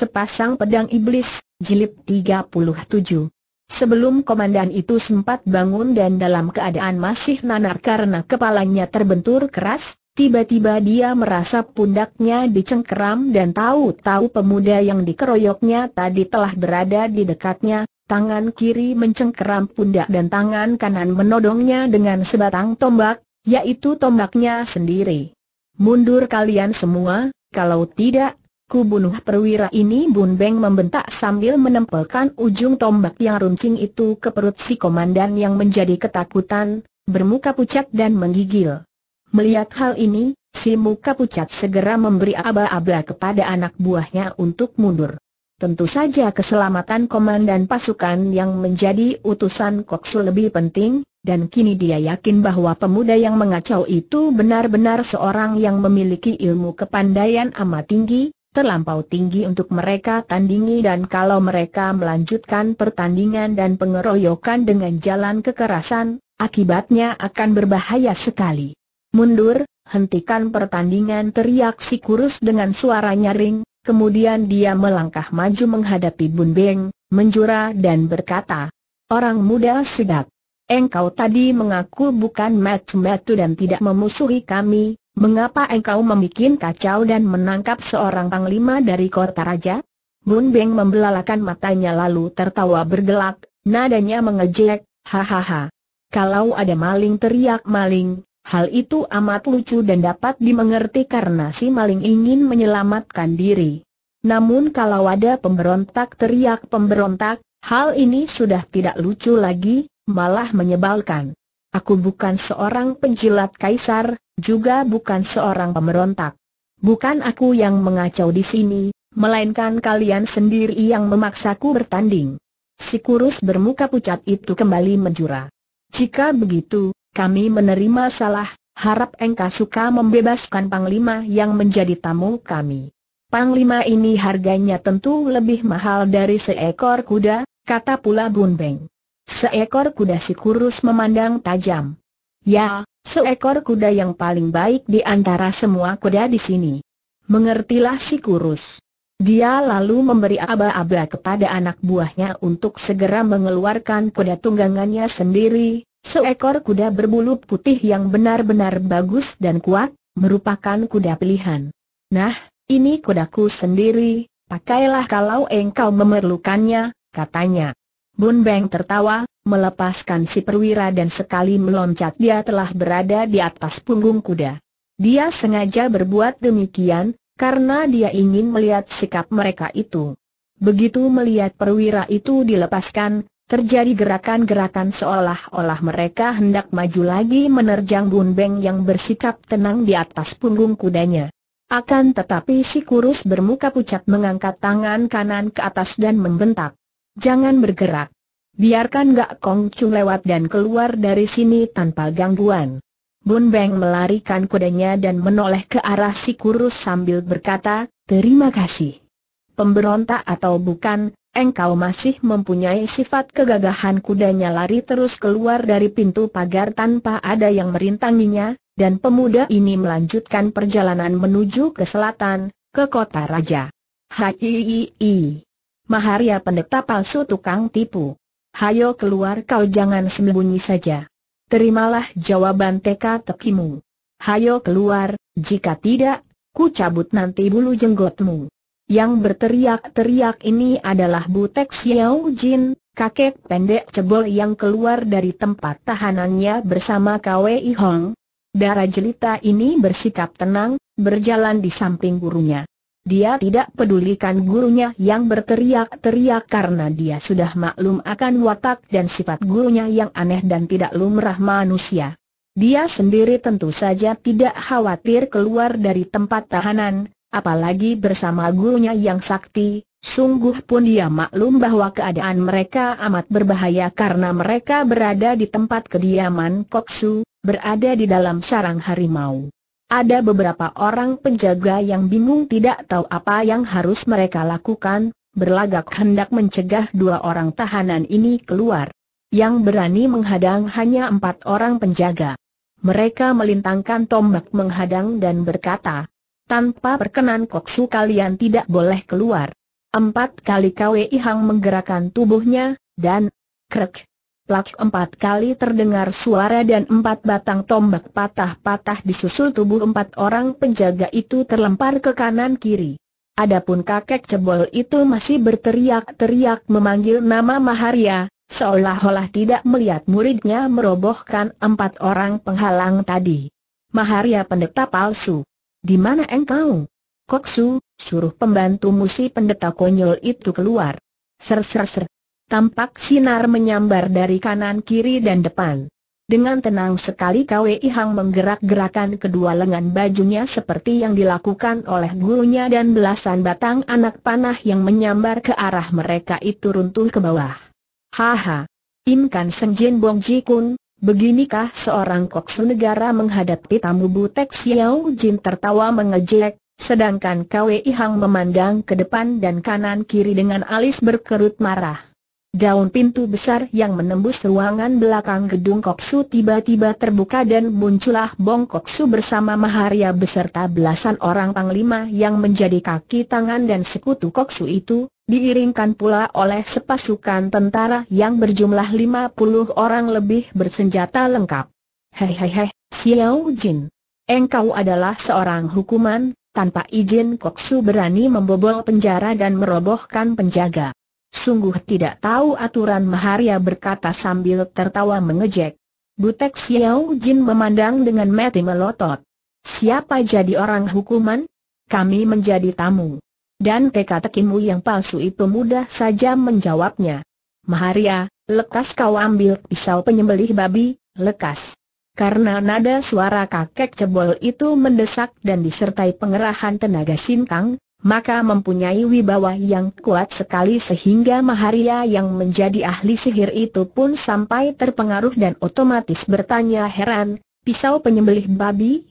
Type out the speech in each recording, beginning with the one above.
Sepasang Pedang Iblis, Jilid 37 Sebelum komandan itu sempat bangun dan dalam keadaan masih nanar karena kepalanya terbentur keras, tiba-tiba dia merasa pundaknya dicengkeram dan tahu-tahu pemuda yang dikeroyoknya tadi telah berada di dekatnya, tangan kiri mencengkeram pundak dan tangan kanan menodongnya dengan sebatang tombak, yaitu tombaknya sendiri. Mundur kalian semua, kalau tidak, Ku bunuh perwira ini Bun Beng membentak sambil menempelkan ujung tombak yang runcing itu ke perut si komandan yang menjadi ketakutan, bermuka pucat dan menggigil. Melihat hal ini, si muka pucat segera memberi aba-aba kepada anak buahnya untuk mundur. Tentu saja keselamatan komandan pasukan yang menjadi utusan Koksu lebih penting, dan kini dia yakin bahwa pemuda yang mengacau itu benar-benar seorang yang memiliki ilmu kepandaian amat tinggi, terlampau tinggi untuk mereka tandingi dan kalau mereka melanjutkan pertandingan dan pengeroyokan dengan jalan kekerasan, akibatnya akan berbahaya sekali. Mundur, hentikan pertandingan teriak si kurus dengan suara nyaring, kemudian dia melangkah maju menghadapi Bun Beng, menjura dan berkata, Orang muda sedap. Engkau tadi mengaku bukan metu-metu dan tidak memusuhi kami, Mengapa engkau membuat kacau dan menangkap seorang panglima dari kota raja? Bun Beng membelalakan matanya lalu tertawa bergelak, nadanya mengejek, hahaha. Kalau ada maling teriak maling, hal itu amat lucu dan dapat dimengerti karena si maling ingin menyelamatkan diri. Namun kalau ada pemberontak teriak pemberontak, hal ini sudah tidak lucu lagi, malah menyebalkan. Aku bukan seorang penjilat kaisar, juga bukan seorang pemberontak. Bukan aku yang mengacau di sini, melainkan kalian sendiri yang memaksaku bertanding. Si kurus bermuka pucat itu kembali menjura. Jika begitu, kami menerima salah, harap engkau suka membebaskan Panglima yang menjadi tamu kami. Panglima ini harganya tentu lebih mahal dari seekor kuda, kata pula Bun Beng. Seekor kuda si kurus memandang tajam. Ya, seekor kuda yang paling baik di antara semua kuda di sini. Mengertilah si kurus. Dia lalu memberi aba-aba kepada anak buahnya untuk segera mengeluarkan kuda tunggangannya sendiri, seekor kuda berbulu putih yang benar-benar bagus dan kuat, merupakan kuda pilihan. Nah, ini kudaku sendiri, pakailah kalau engkau memerlukannya, katanya. Bun Beng tertawa, melepaskan si perwira dan sekali meloncat dia telah berada di atas punggung kuda. Dia sengaja berbuat demikian, karena dia ingin melihat sikap mereka itu. Begitu melihat perwira itu dilepaskan, terjadi gerakan-gerakan seolah-olah mereka hendak maju lagi menerjang Bun Beng yang bersikap tenang di atas punggung kudanya. Akan tetapi si kurus bermuka pucat mengangkat tangan kanan ke atas dan membentak. Jangan bergerak. Biarkan Gak Kong Chung lewat dan keluar dari sini tanpa gangguan. Bun Beng melarikan kudanya dan menoleh ke arah si kurus sambil berkata, terima kasih. Pemberontak atau bukan, engkau masih mempunyai sifat kegagahan kudanya lari terus keluar dari pintu pagar tanpa ada yang merintanginya, dan pemuda ini melanjutkan perjalanan menuju ke selatan, ke kota raja. Hai. Maharia pendeta palsu tukang tipu. Hayo keluar kau jangan sembunyi saja. Terimalah jawaban teka tekimu. Hayo keluar, jika tidak, ku cabut nanti bulu jenggotmu. Yang berteriak-teriak ini adalah Butek Xiao Jin, kakek pendek cebol yang keluar dari tempat tahanannya bersama Kwei Hong. Darah jelita ini bersikap tenang, berjalan di samping gurunya. Dia tidak pedulikan gurunya yang berteriak-teriak karena dia sudah maklum akan watak dan sifat gurunya yang aneh dan tidak lumrah manusia. Dia sendiri tentu saja tidak khawatir keluar dari tempat tahanan, apalagi bersama gurunya yang sakti, sungguh pun dia maklum bahwa keadaan mereka amat berbahaya karena mereka berada di tempat kediaman Koksu, berada di dalam sarang harimau. Ada beberapa orang penjaga yang bingung tidak tahu apa yang harus mereka lakukan, berlagak hendak mencegah dua orang tahanan ini keluar. Yang berani menghadang hanya empat orang penjaga. Mereka melintangkan tombak menghadang dan berkata, tanpa perkenan koksu kalian tidak boleh keluar. Empat kali Kwei Hang menggerakkan tubuhnya, dan krek, plak empat kali terdengar suara dan empat batang tombak patah-patah disusul tubuh empat orang penjaga itu terlempar ke kanan-kiri. Adapun kakek cebol itu masih berteriak-teriak memanggil nama Maharia, seolah-olah tidak melihat muridnya merobohkan empat orang penghalang tadi. Maharia pendeta palsu. Di mana engkau? Koksu, suruh pembantu musi pendeta konyol itu keluar. Ser ser ser, tampak sinar menyambar dari kanan kiri dan depan. Dengan tenang sekali Kwei Hang menggerak-gerakan kedua lengan bajunya seperti yang dilakukan oleh gurunya dan belasan batang anak panah yang menyambar ke arah mereka itu runtuh ke bawah. Haha, Im Kan Seng Jin Bong Ji Kun, beginikah seorang koksu negara menghadapi tamu butek Xiao Jin tertawa mengejek, sedangkan Kwei Hang memandang ke depan dan kanan kiri dengan alis berkerut marah. Daun pintu besar yang menembus ruangan belakang gedung Koksu tiba-tiba terbuka dan muncullah Bong Koksu bersama Maharia beserta belasan orang panglima yang menjadi kaki tangan dan sekutu Koksu itu, diiringkan pula oleh sepasukan tentara yang berjumlah 50 orang lebih bersenjata lengkap. Hei hei hei, Xiao Jin. Engkau adalah seorang hukuman, tanpa izin Koksu berani membobol penjara dan merobohkan penjaga. Sungguh tidak tahu aturan Maharia berkata sambil tertawa mengejek. Butek Xiao Jin memandang dengan mati melotot. Siapa jadi orang hukuman? Kami menjadi tamu. Dan teka-tekimu yang palsu itu mudah saja menjawabnya. Maharia, lekas kau ambil pisau penyembelih babi, lekas. Karena nada suara kakek cebol itu mendesak dan disertai pengerahan tenaga sinkang, maka mempunyai wibawa yang kuat sekali sehingga Maharia yang menjadi ahli sihir itu pun sampai terpengaruh dan otomatis bertanya heran, pisau penyembelih babi?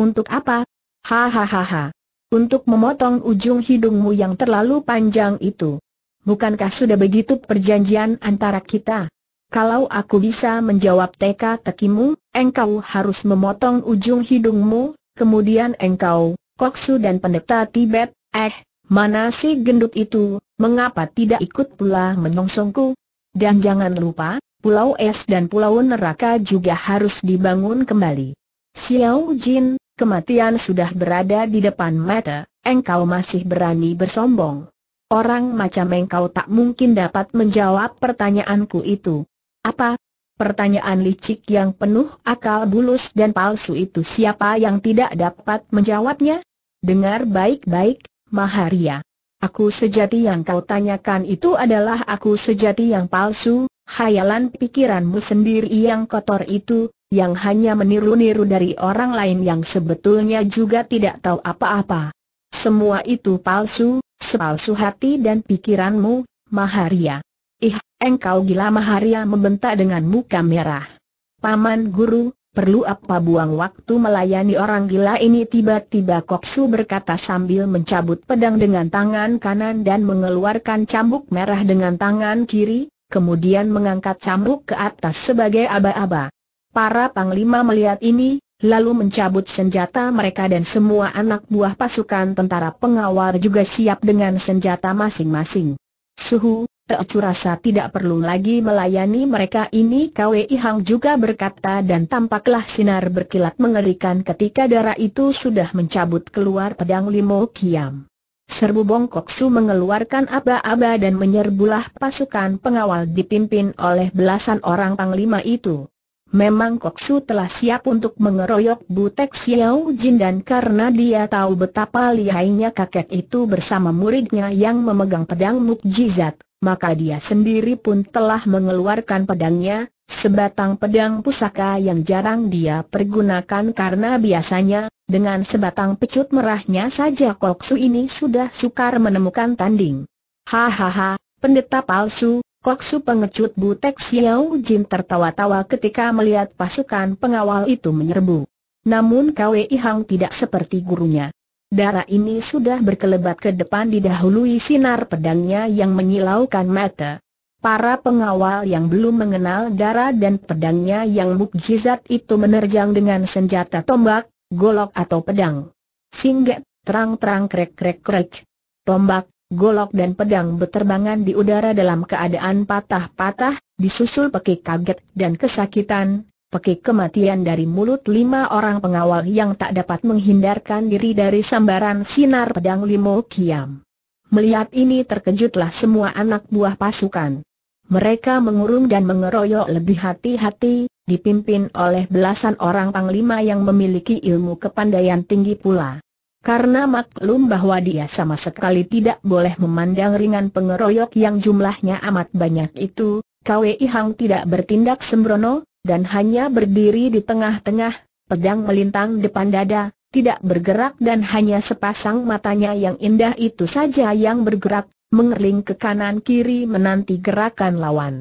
Untuk apa? Hahaha. Untuk memotong ujung hidungmu yang terlalu panjang itu. Bukankah sudah begitu perjanjian antara kita? Kalau aku bisa menjawab teka-tekimu, engkau harus memotong ujung hidungmu, kemudian engkau, Koksu dan pendeta Tibet, Eh, mana si gendut itu, mengapa tidak ikut pula menongsongku? Dan jangan lupa, Pulau Es dan Pulau Neraka juga harus dibangun kembali. Xiao Jin, kematian sudah berada di depan mata, engkau masih berani bersombong. Orang macam engkau tak mungkin dapat menjawab pertanyaanku itu. Apa? Pertanyaan licik yang penuh akal bulus dan palsu itu siapa yang tidak dapat menjawabnya? Dengar baik-baik, Maharia. Aku sejati yang kau tanyakan itu adalah aku sejati yang palsu, khayalan pikiranmu sendiri yang kotor itu, yang hanya meniru-niru dari orang lain yang sebetulnya juga tidak tahu apa-apa. Semua itu palsu, sepalsu hati dan pikiranmu, Maharia. Ih, engkau gila Maharia membentak dengan muka merah. Paman guru, Perlu apa buang waktu melayani orang gila ini tiba-tiba Koksu berkata sambil mencabut pedang dengan tangan kanan dan mengeluarkan cambuk merah dengan tangan kiri, kemudian mengangkat cambuk ke atas sebagai aba-aba. Para panglima melihat ini, lalu mencabut senjata mereka dan semua anak buah pasukan tentara pengawal juga siap dengan senjata masing-masing. Suhu, Teocu rasa tidak perlu lagi melayani mereka ini Kwei Hang juga berkata dan tampaklah sinar berkilat mengerikan ketika darah itu sudah mencabut keluar pedang Limo Kiam. Serbu Bongkok Su mengeluarkan aba-aba dan menyerbulah pasukan pengawal dipimpin oleh belasan orang panglima itu. Memang Koksu telah siap untuk mengeroyok Butek Xiao Jin dan karena dia tahu betapa lihainya kakek itu bersama muridnya yang memegang pedang mukjizat, maka dia sendiri pun telah mengeluarkan pedangnya, sebatang pedang pusaka yang jarang dia pergunakan karena biasanya, dengan sebatang pecut merahnya saja Koksu ini sudah sukar menemukan tanding. Hahaha, pendeta palsu, Koksu pengecut Butek Xiao Jin tertawa-tawa ketika melihat pasukan pengawal itu menyerbu. Namun Kwei Hang tidak seperti gurunya. Darah ini sudah berkelebat ke depan didahului sinar pedangnya yang menyilaukan mata. Para pengawal yang belum mengenal darah dan pedangnya yang mukjizat itu menerjang dengan senjata tombak, golok atau pedang. Singgah, terang-terang krek-krek-krek. Tombak, golok dan pedang berterbangan di udara dalam keadaan patah-patah, disusul pekik kaget dan kesakitan, pekik kematian dari mulut lima orang pengawal yang tak dapat menghindarkan diri dari sambaran sinar pedang Limo Kiam. Melihat ini terkejutlah semua anak buah pasukan. Mereka mengurung dan mengeroyok lebih hati-hati, dipimpin oleh belasan orang panglima yang memiliki ilmu kepandaian tinggi pula. Karena maklum bahwa dia sama sekali tidak boleh memandang ringan pengeroyok yang jumlahnya amat banyak itu, Kwei Hang tidak bertindak sembrono, dan hanya berdiri di tengah-tengah, pedang melintang depan dada, tidak bergerak dan hanya sepasang matanya yang indah itu saja yang bergerak, mengerling ke kanan-kiri menanti gerakan lawan.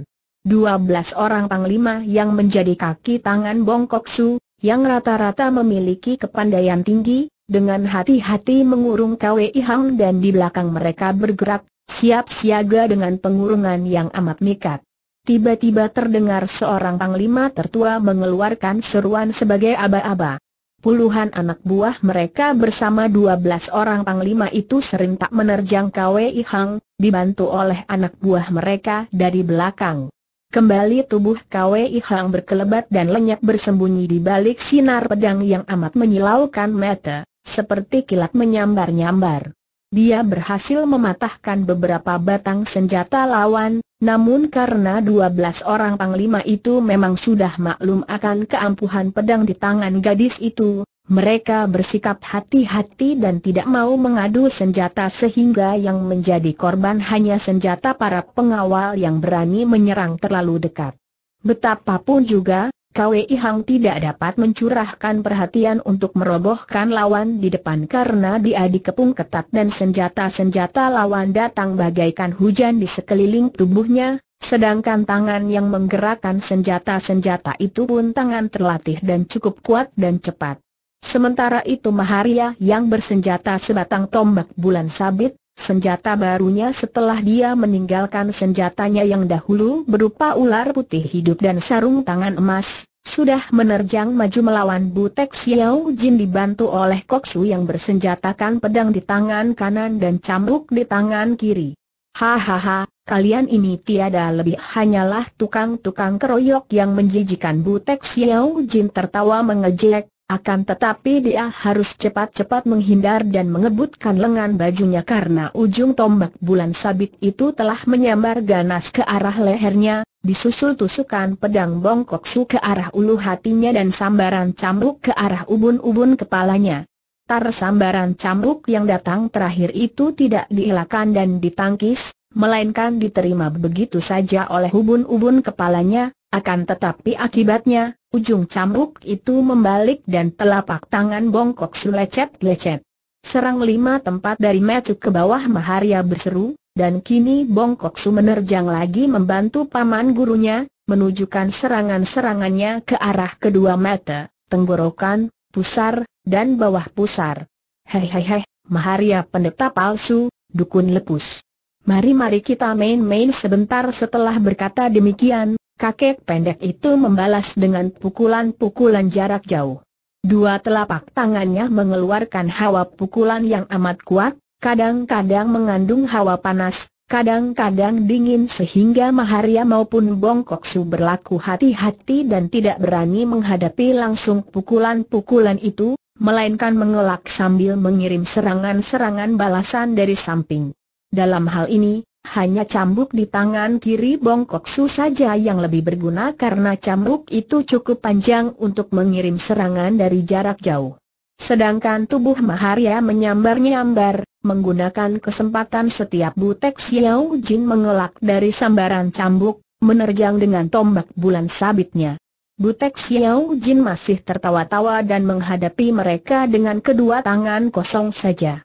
12 orang panglima yang menjadi kaki tangan Bongkok Su, yang rata-rata memiliki kepandaian tinggi, dengan hati-hati mengurung Kwei Hang dan di belakang mereka bergerak, siap siaga dengan pengurungan yang amat nikat. Tiba-tiba terdengar seorang panglima tertua mengeluarkan seruan sebagai aba-aba. Puluhan anak buah mereka bersama 12 orang panglima itu serentak menerjang Kwei Hang, dibantu oleh anak buah mereka dari belakang. Kembali tubuh Kwe Ihang berkelebat dan lenyap bersembunyi di balik sinar pedang yang amat menyilaukan mata seperti kilat menyambar-nyambar. Dia berhasil mematahkan beberapa batang senjata lawan, namun karena 12 orang panglima itu memang sudah maklum akan keampuhan pedang di tangan gadis itu, mereka bersikap hati-hati dan tidak mau mengadu senjata sehingga yang menjadi korban hanya senjata para pengawal yang berani menyerang terlalu dekat. Betapapun juga, Kwei Hang tidak dapat mencurahkan perhatian untuk merobohkan lawan di depan karena dia dikepung ketat dan senjata-senjata lawan datang bagaikan hujan di sekeliling tubuhnya, sedangkan tangan yang menggerakkan senjata-senjata itu pun tangan terlatih dan cukup kuat dan cepat. Sementara itu Maharia yang bersenjata sebatang tombak bulan sabit, senjata barunya setelah dia meninggalkan senjatanya yang dahulu berupa ular putih hidup dan sarung tangan emas, sudah menerjang maju melawan Butek Xiao Jin dibantu oleh Koksu yang bersenjatakan pedang di tangan kanan dan cambuk di tangan kiri. Hahaha, kalian ini tiada lebih hanyalah tukang-tukang keroyok yang menjijikan Butek Xiao Jin tertawa mengejek, akan tetapi dia harus cepat-cepat menghindar dan mengebutkan lengan bajunya karena ujung tombak bulan sabit itu telah menyambar ganas ke arah lehernya, disusul tusukan pedang bongkok su ke arah ulu hatinya dan sambaran cambuk ke arah ubun-ubun kepalanya. Tar sambaran cambuk yang datang terakhir itu tidak dielakkan dan ditangkis, melainkan diterima begitu saja oleh ubun-ubun kepalanya, akan tetapi akibatnya, ujung cambuk itu membalik dan telapak tangan bongkok selecet-lecet. Serang lima tempat dari metu ke bawah Maharia berseru, dan kini Bongkok Su menerjang lagi membantu paman gurunya, menunjukkan serangan-serangannya ke arah kedua mata, tenggorokan, pusar, dan bawah pusar. Hei hei hei, Maharia pendeta palsu, dukun lepus. Mari-mari kita main-main sebentar setelah berkata demikian, Kakek pendek itu membalas dengan pukulan-pukulan jarak jauh. Dua telapak tangannya mengeluarkan hawa pukulan yang amat kuat, kadang-kadang mengandung hawa panas, kadang-kadang dingin sehingga Maharia maupun Bongkoksu berlaku hati-hati dan tidak berani menghadapi langsung pukulan-pukulan itu, melainkan mengelak sambil mengirim serangan-serangan balasan dari samping. Dalam hal ini, hanya cambuk di tangan kiri Bongkok Su saja yang lebih berguna karena cambuk itu cukup panjang untuk mengirim serangan dari jarak jauh. Sedangkan tubuh Maharia menyambar-nyambar, menggunakan kesempatan setiap butek Xiao Jin mengelak dari sambaran cambuk, menerjang dengan tombak bulan sabitnya. Butek Xiao Jin masih tertawa-tawa dan menghadapi mereka dengan kedua tangan kosong saja.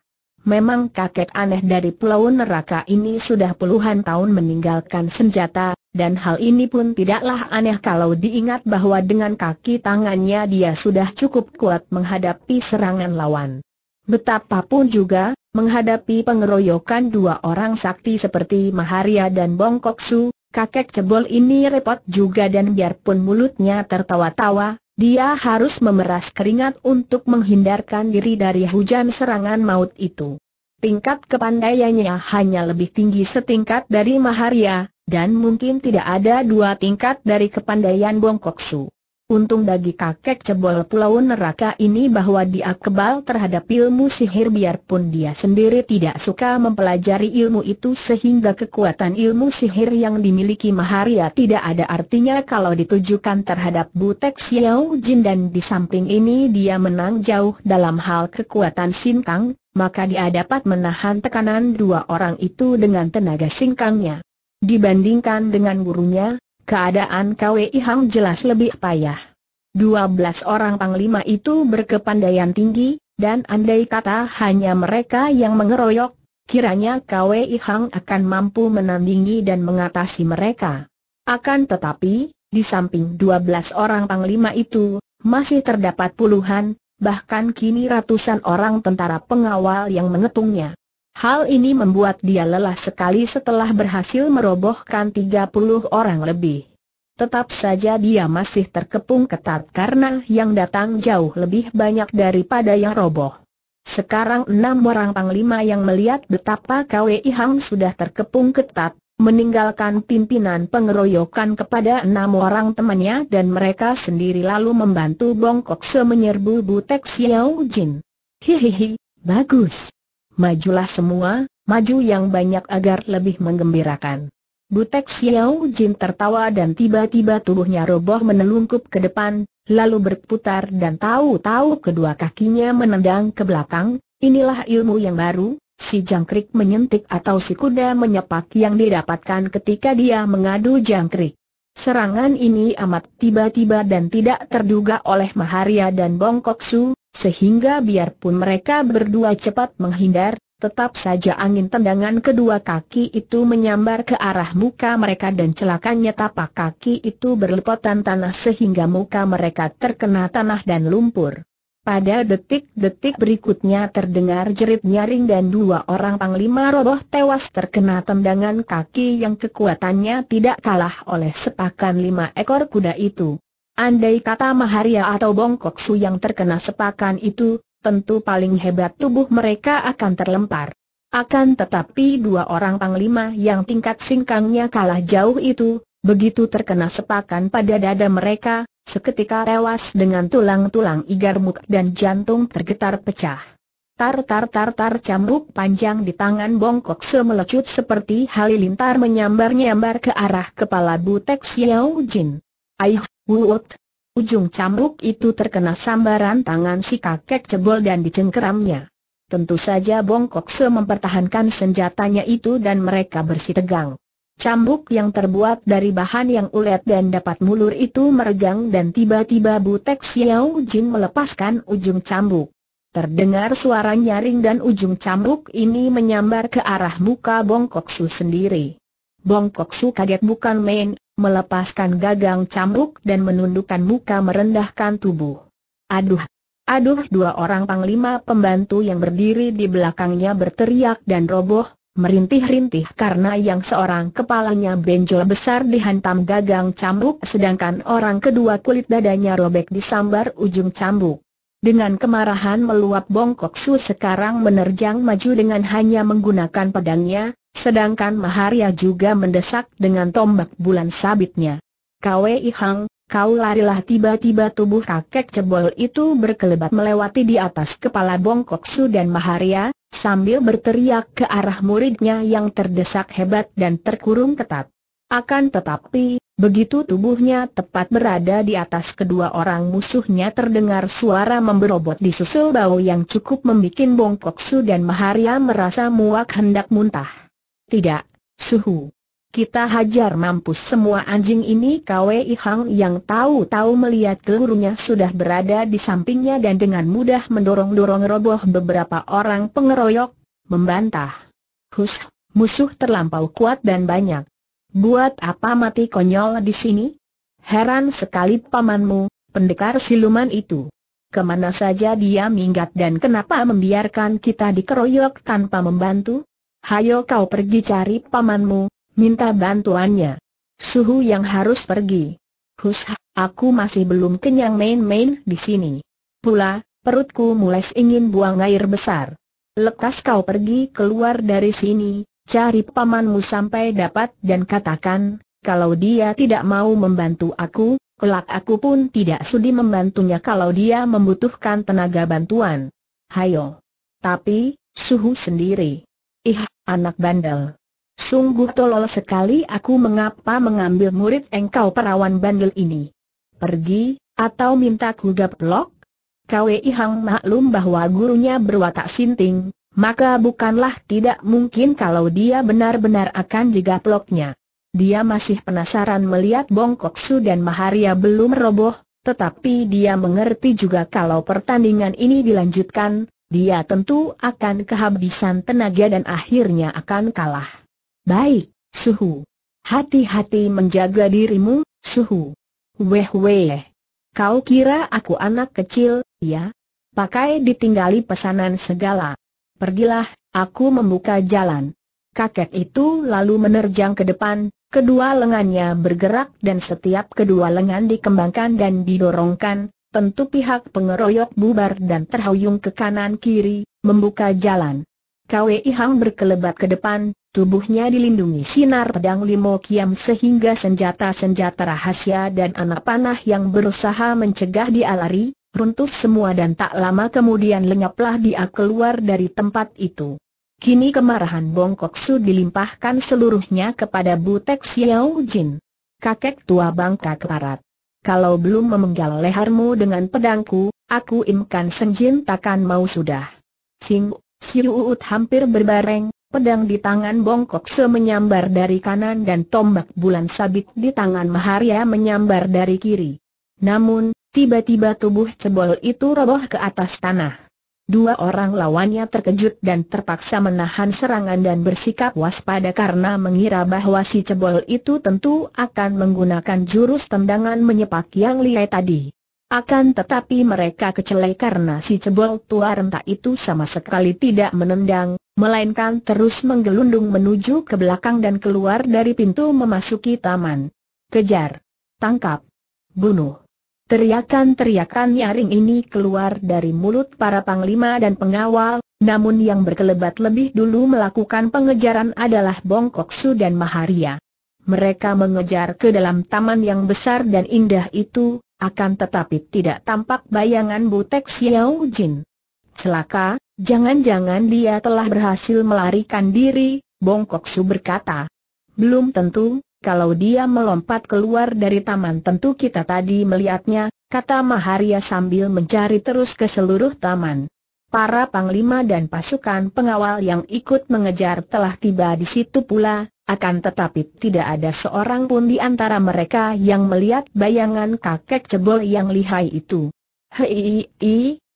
Memang kakek aneh dari pulau neraka ini sudah puluhan tahun meninggalkan senjata, dan hal ini pun tidaklah aneh kalau diingat bahwa dengan kaki tangannya dia sudah cukup kuat menghadapi serangan lawan. Betapapun juga, menghadapi pengeroyokan dua orang sakti seperti Maharia dan Bongkoksu, kakek cebol ini repot juga dan biarpun mulutnya tertawa-tawa, dia harus memeras keringat untuk menghindarkan diri dari hujan serangan maut itu. Tingkat kepandaiannya hanya lebih tinggi setingkat dari Maharia, dan mungkin tidak ada dua tingkat dari kepandaian Bongkoksu. Untung bagi kakek cebol pulau neraka ini bahwa dia kebal terhadap ilmu sihir biarpun dia sendiri tidak suka mempelajari ilmu itu sehingga kekuatan ilmu sihir yang dimiliki Maharia tidak ada artinya kalau ditujukan terhadap Butek Xiao Jin dan di samping ini dia menang jauh dalam hal kekuatan singkang, maka dia dapat menahan tekanan dua orang itu dengan tenaga singkangnya. Dibandingkan dengan gurunya, Keadaan Kwei Hang jelas lebih payah. 12 orang panglima itu berkepandaian tinggi, dan andai kata hanya mereka yang mengeroyok, kiranya Kwei Hang akan mampu menandingi dan mengatasi mereka. Akan tetapi, di samping dua belas orang panglima itu, masih terdapat puluhan, bahkan kini ratusan orang tentara pengawal yang mengetungnya. Hal ini membuat dia lelah sekali setelah berhasil merobohkan 30 orang lebih. Tetap saja dia masih terkepung ketat karena yang datang jauh lebih banyak daripada yang roboh. Sekarang enam orang panglima yang melihat betapa KWI Hang sudah terkepung ketat, meninggalkan pimpinan pengeroyokan kepada enam orang temannya dan mereka sendiri lalu membantu bongkok semenyerbu Butek Xiao Jin. Hihihi, bagus. Majulah semua, maju yang banyak agar lebih menggembirakan. Butek Xiao Jin tertawa dan tiba-tiba tubuhnya roboh menelungkup ke depan, lalu berputar dan tahu-tahu kedua kakinya menendang ke belakang, inilah ilmu yang baru, si jangkrik menyentik atau si kuda menyepak yang didapatkan ketika dia mengadu jangkrik. Serangan ini amat tiba-tiba dan tidak terduga oleh Maharia dan Bongkok Su, sehingga biarpun mereka berdua cepat menghindar, tetap saja angin tendangan kedua kaki itu menyambar ke arah muka mereka dan celakanya tapak kaki itu berlepotan tanah sehingga muka mereka terkena tanah dan lumpur. Pada detik-detik berikutnya terdengar jerit nyaring dan dua orang panglima roboh tewas terkena tendangan kaki yang kekuatannya tidak kalah oleh sepakan lima ekor kuda itu. Andai kata Maharia atau Bongkok Su yang terkena sepakan itu, tentu paling hebat tubuh mereka akan terlempar. Akan tetapi dua orang panglima yang tingkat singkangnya kalah jauh itu, begitu terkena sepakan pada dada mereka, seketika tewas dengan tulang-tulang muk dan jantung tergetar pecah. Tar-tar-tar-tar cambuk panjang di tangan Bongkok semelecut seperti halilintar menyambar-nyambar ke arah kepala Butek Xiao Jin. Aih! Wuut. Ujung cambuk itu terkena sambaran tangan si kakek cebol dan dicengkeramnya. Tentu saja Bongkok Se mempertahankan senjatanya itu dan mereka bersih tegang. Cambuk yang terbuat dari bahan yang ulet dan dapat mulur itu meregang dan tiba-tiba Butek Xiao Jin melepaskan ujung cambuk. Terdengar suara nyaring dan ujung cambuk ini menyambar ke arah muka Bongkok Su sendiri. Bongkok Su kaget bukan main, melepaskan gagang cambuk dan menundukkan muka merendahkan tubuh. Aduh! Aduh! Dua orang panglima pembantu yang berdiri di belakangnya berteriak dan roboh, merintih-rintih karena yang seorang kepalanya benjol besar dihantam gagang cambuk sedangkan orang kedua kulit dadanya robek disambar ujung cambuk. Dengan kemarahan meluap Bongkok Su sekarang menerjang maju dengan hanya menggunakan pedangnya, Sedangkan Maharia juga mendesak dengan tombak bulan sabitnya. Kwei Hang, kau larilah tiba-tiba tubuh kakek cebol itu berkelebat melewati di atas kepala Bongkok Su dan Maharia, sambil berteriak ke arah muridnya yang terdesak hebat dan terkurung ketat. Akan tetapi, Begitu tubuhnya tepat berada di atas kedua orang musuhnya terdengar suara memberobot disusul bau yang cukup membuat Bongkok Su dan Maharia merasa muak hendak muntah. Tidak, suhu. Kita hajar mampus semua anjing ini Kwei Hang yang tahu-tahu melihat gelurunya sudah berada di sampingnya dan dengan mudah mendorong-dorong roboh beberapa orang pengeroyok, membantah. Hus, musuh terlampau kuat dan banyak. Buat apa mati konyol di sini? Heran sekali pamanmu, pendekar siluman itu. Kemana saja dia minggat dan kenapa membiarkan kita dikeroyok tanpa membantu? hayo kau pergi cari pamanmu, minta bantuannya. Suhu yang harus pergi. Hus, aku masih belum kenyang main-main di sini. Pula, perutku mulai ingin buang air besar. Lekas kau pergi keluar dari sini, cari pamanmu sampai dapat dan katakan, kalau dia tidak mau membantu aku, kelak aku pun tidak sudi membantunya kalau dia membutuhkan tenaga bantuan. Hayo. Tapi, suhu sendiri. Ih, Anak bandel. Sungguh tolol sekali aku mengapa mengambil murid engkau perawan bandel ini. Pergi, atau minta ku gaplok? Kwei Hang maklum bahwa gurunya berwatak sinting, maka bukanlah tidak mungkin kalau dia benar-benar akan digaploknya. Dia masih penasaran melihat Bongkok Su dan Maharia belum roboh, tetapi dia mengerti juga kalau pertandingan ini dilanjutkan, dia tentu akan kehabisan tenaga dan akhirnya akan kalah. Baik, Suhu. Hati-hati menjaga dirimu, Suhu. Weh weh. Kau kira aku anak kecil, ya? Pakai ditinggali pesanan segala. Pergilah, aku membuka jalan. Kakek itu lalu menerjang ke depan, kedua lengannya bergerak dan setiap kedua lengan dikembangkan dan didorongkan, tentu pihak pengeroyok bubar dan terhuyung ke kanan-kiri, membuka jalan. Kwei Hang berkelebat ke depan, tubuhnya dilindungi sinar pedang limo kiam sehingga senjata-senjata rahasia dan anak panah yang berusaha mencegah dia lari, runtuh semua dan tak lama kemudian lenyaplah dia keluar dari tempat itu. Kini kemarahan Bongkok Su dilimpahkan seluruhnya kepada Butek Xiao Jin. Kakek tua bangka keparat kalau belum memenggal lehermu dengan pedangku, aku imkan senjin takkan mau sudah. Sing, si Uut hampir berbareng, pedang di tangan bongkok semenyambar dari kanan dan tombak bulan sabit di tangan Maharia menyambar dari kiri. Namun, tiba-tiba tubuh cebol itu roboh ke atas tanah. Dua orang lawannya terkejut dan terpaksa menahan serangan dan bersikap waspada karena mengira bahwa si cebol itu tentu akan menggunakan jurus tendangan menyepak yang liai tadi. Akan tetapi mereka kecelai karena si cebol tua renta itu sama sekali tidak menendang, melainkan terus menggelundung menuju ke belakang dan keluar dari pintu memasuki taman. Kejar! Tangkap! Bunuh! Teriakan-teriakan nyaring ini keluar dari mulut para panglima dan pengawal, namun yang berkelebat lebih dulu melakukan pengejaran adalah Bongkok Su dan Maharia. Mereka mengejar ke dalam taman yang besar dan indah itu, akan tetapi tidak tampak bayangan Butek Xiao Jin. Celaka, jangan-jangan dia telah berhasil melarikan diri, Bongkok Su berkata. Belum tentu, kalau dia melompat keluar dari taman tentu kita tadi melihatnya, kata Maharia sambil mencari terus ke seluruh taman. Para panglima dan pasukan pengawal yang ikut mengejar telah tiba di situ pula, akan tetapi tidak ada seorang pun di antara mereka yang melihat bayangan kakek cebol yang lihai itu. Hei,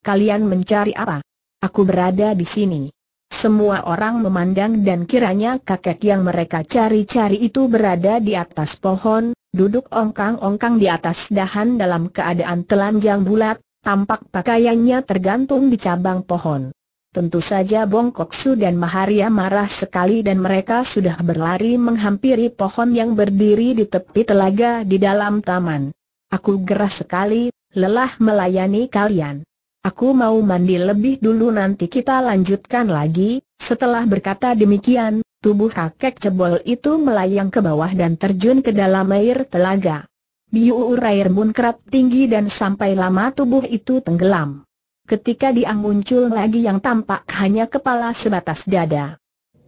kalian mencari apa? Aku berada di sini. Semua orang memandang dan kiranya kakek yang mereka cari-cari itu berada di atas pohon, duduk ongkang-ongkang di atas dahan dalam keadaan telanjang bulat, tampak pakaiannya tergantung di cabang pohon. Tentu saja Bong Su dan Maharia marah sekali dan mereka sudah berlari menghampiri pohon yang berdiri di tepi telaga di dalam taman. Aku gerah sekali, lelah melayani kalian. Aku mau mandi lebih dulu nanti kita lanjutkan lagi, setelah berkata demikian, tubuh kakek cebol itu melayang ke bawah dan terjun ke dalam air telaga. Biuur air munkrat tinggi dan sampai lama tubuh itu tenggelam. Ketika dia muncul lagi yang tampak hanya kepala sebatas dada.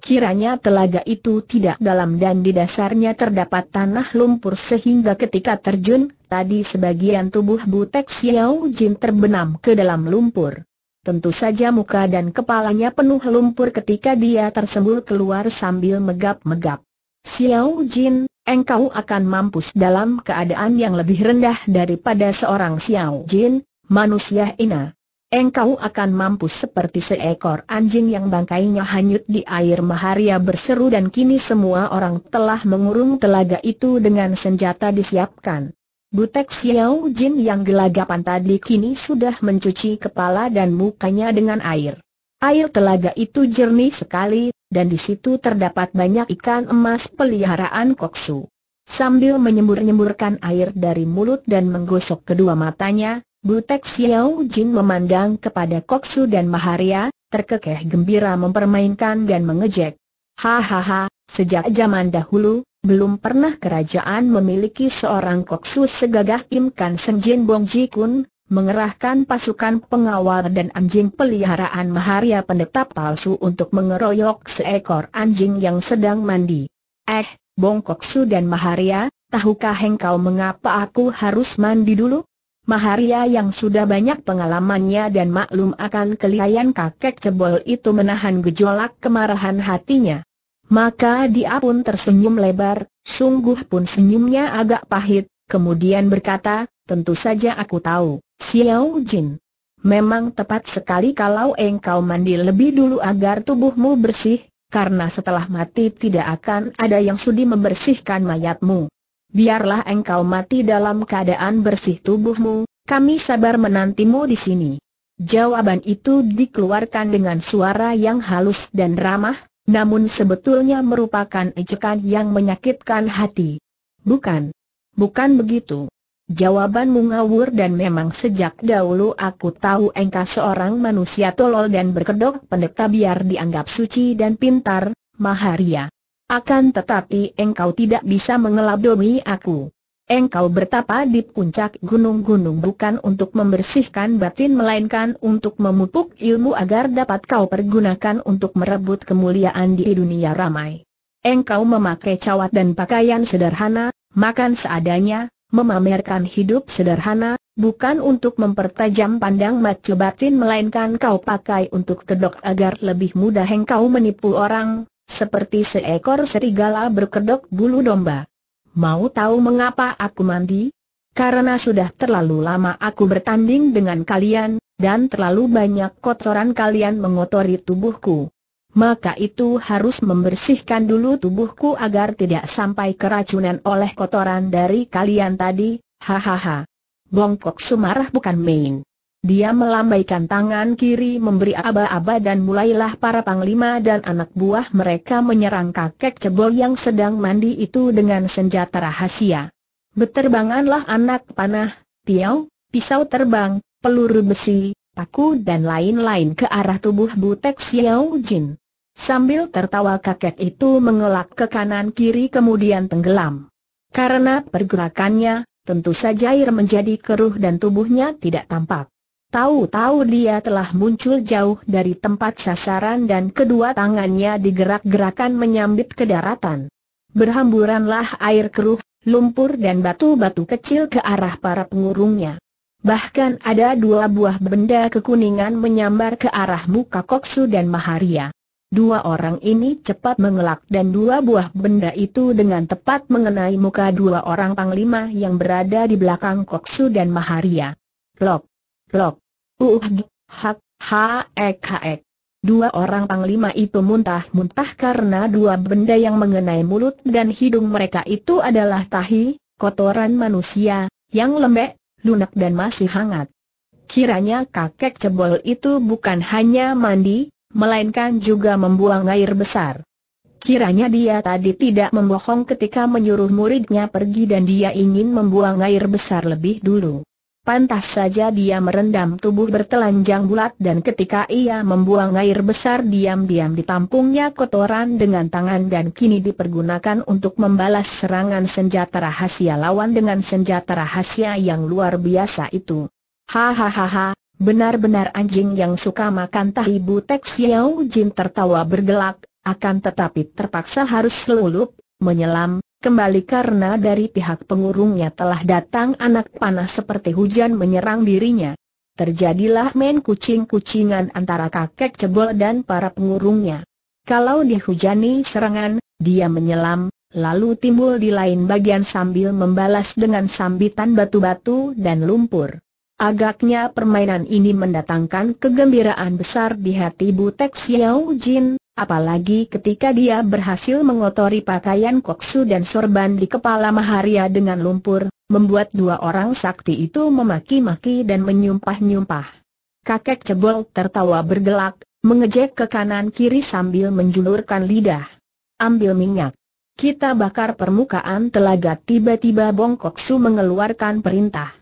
Kiranya telaga itu tidak dalam dan di dasarnya terdapat tanah lumpur sehingga ketika terjun, tadi sebagian tubuh Butek Xiao Jin terbenam ke dalam lumpur. Tentu saja muka dan kepalanya penuh lumpur ketika dia tersembul keluar sambil megap-megap. Xiao Jin, engkau akan mampus dalam keadaan yang lebih rendah daripada seorang Xiao Jin, manusia ina. Engkau akan mampu seperti seekor anjing yang bangkainya hanyut di air maharia berseru dan kini semua orang telah mengurung telaga itu dengan senjata disiapkan. Butek Xiao Jin yang gelagapan tadi kini sudah mencuci kepala dan mukanya dengan air. Air telaga itu jernih sekali, dan di situ terdapat banyak ikan emas peliharaan koksu. Sambil menyembur-nyemburkan air dari mulut dan menggosok kedua matanya, Butek Xiao Jin memandang kepada Koksu dan Maharia, terkekeh gembira mempermainkan dan mengejek. Hahaha, sejak zaman dahulu, belum pernah kerajaan memiliki seorang koksu segagah Kim Kan Jin Bong Ji Kun, mengerahkan pasukan pengawal dan anjing peliharaan Maharia pendeta palsu untuk mengeroyok seekor anjing yang sedang mandi. Eh, Bong Koksu dan Maharia, tahukah engkau mengapa aku harus mandi dulu? Maharia yang sudah banyak pengalamannya dan maklum akan kelihayan kakek cebol itu menahan gejolak kemarahan hatinya. Maka dia pun tersenyum lebar, sungguh pun senyumnya agak pahit, kemudian berkata, tentu saja aku tahu, Xiao Jin. Memang tepat sekali kalau engkau mandi lebih dulu agar tubuhmu bersih, karena setelah mati tidak akan ada yang sudi membersihkan mayatmu biarlah engkau mati dalam keadaan bersih tubuhmu, kami sabar menantimu di sini. Jawaban itu dikeluarkan dengan suara yang halus dan ramah, namun sebetulnya merupakan ejekan yang menyakitkan hati. Bukan. Bukan begitu. Jawaban ngawur dan memang sejak dahulu aku tahu engkau seorang manusia tolol dan berkedok pendeta biar dianggap suci dan pintar, Maharia. Akan tetapi engkau tidak bisa mengelabdomi aku. Engkau bertapa di puncak gunung-gunung bukan untuk membersihkan batin melainkan untuk memupuk ilmu agar dapat kau pergunakan untuk merebut kemuliaan di dunia ramai. Engkau memakai cawat dan pakaian sederhana, makan seadanya, memamerkan hidup sederhana, bukan untuk mempertajam pandang mata batin melainkan kau pakai untuk kedok agar lebih mudah engkau menipu orang, seperti seekor serigala berkedok bulu domba. Mau tahu mengapa aku mandi? Karena sudah terlalu lama aku bertanding dengan kalian, dan terlalu banyak kotoran kalian mengotori tubuhku. Maka itu harus membersihkan dulu tubuhku agar tidak sampai keracunan oleh kotoran dari kalian tadi, hahaha. Bongkok Sumarah bukan main. Dia melambaikan tangan kiri memberi aba-aba dan mulailah para panglima dan anak buah mereka menyerang kakek cebol yang sedang mandi itu dengan senjata rahasia. Beterbanganlah anak panah, tiau, pisau terbang, peluru besi, paku dan lain-lain ke arah tubuh Butek Xiao Jin. Sambil tertawa kakek itu mengelak ke kanan kiri kemudian tenggelam. Karena pergerakannya, tentu saja air menjadi keruh dan tubuhnya tidak tampak. Tahu-tahu dia telah muncul jauh dari tempat sasaran dan kedua tangannya digerak-gerakan menyambit ke daratan. Berhamburanlah air keruh, lumpur dan batu-batu kecil ke arah para pengurungnya. Bahkan ada dua buah benda kekuningan menyambar ke arah muka Koksu dan Maharia. Dua orang ini cepat mengelak dan dua buah benda itu dengan tepat mengenai muka dua orang panglima yang berada di belakang Koksu dan Maharia. Lok! Lok. Uhd. Hak. E. k e Dua orang panglima itu muntah-muntah karena dua benda yang mengenai mulut dan hidung mereka itu adalah tahi, kotoran manusia, yang lembek, lunak dan masih hangat. Kiranya kakek cebol itu bukan hanya mandi, melainkan juga membuang air besar. Kiranya dia tadi tidak membohong ketika menyuruh muridnya pergi dan dia ingin membuang air besar lebih dulu. Pantas saja dia merendam tubuh bertelanjang bulat dan ketika ia membuang air besar diam-diam ditampungnya kotoran dengan tangan dan kini dipergunakan untuk membalas serangan senjata rahasia lawan dengan senjata rahasia yang luar biasa itu. Hahaha, benar-benar anjing yang suka makan tahi butek Xiao Jin tertawa bergelak, akan tetapi terpaksa harus selulup, menyelam, kembali karena dari pihak pengurungnya telah datang anak panas seperti hujan menyerang dirinya. Terjadilah main kucing-kucingan antara kakek cebol dan para pengurungnya. Kalau dihujani serangan, dia menyelam, lalu timbul di lain bagian sambil membalas dengan sambitan batu-batu dan lumpur. Agaknya permainan ini mendatangkan kegembiraan besar di hati Butek Xiao Jin, apalagi ketika dia berhasil mengotori pakaian koksu dan sorban di kepala Maharia dengan lumpur, membuat dua orang sakti itu memaki-maki dan menyumpah-nyumpah. Kakek cebol tertawa bergelak, mengejek ke kanan-kiri sambil menjulurkan lidah. Ambil minyak. Kita bakar permukaan telaga tiba-tiba Bong Su mengeluarkan perintah.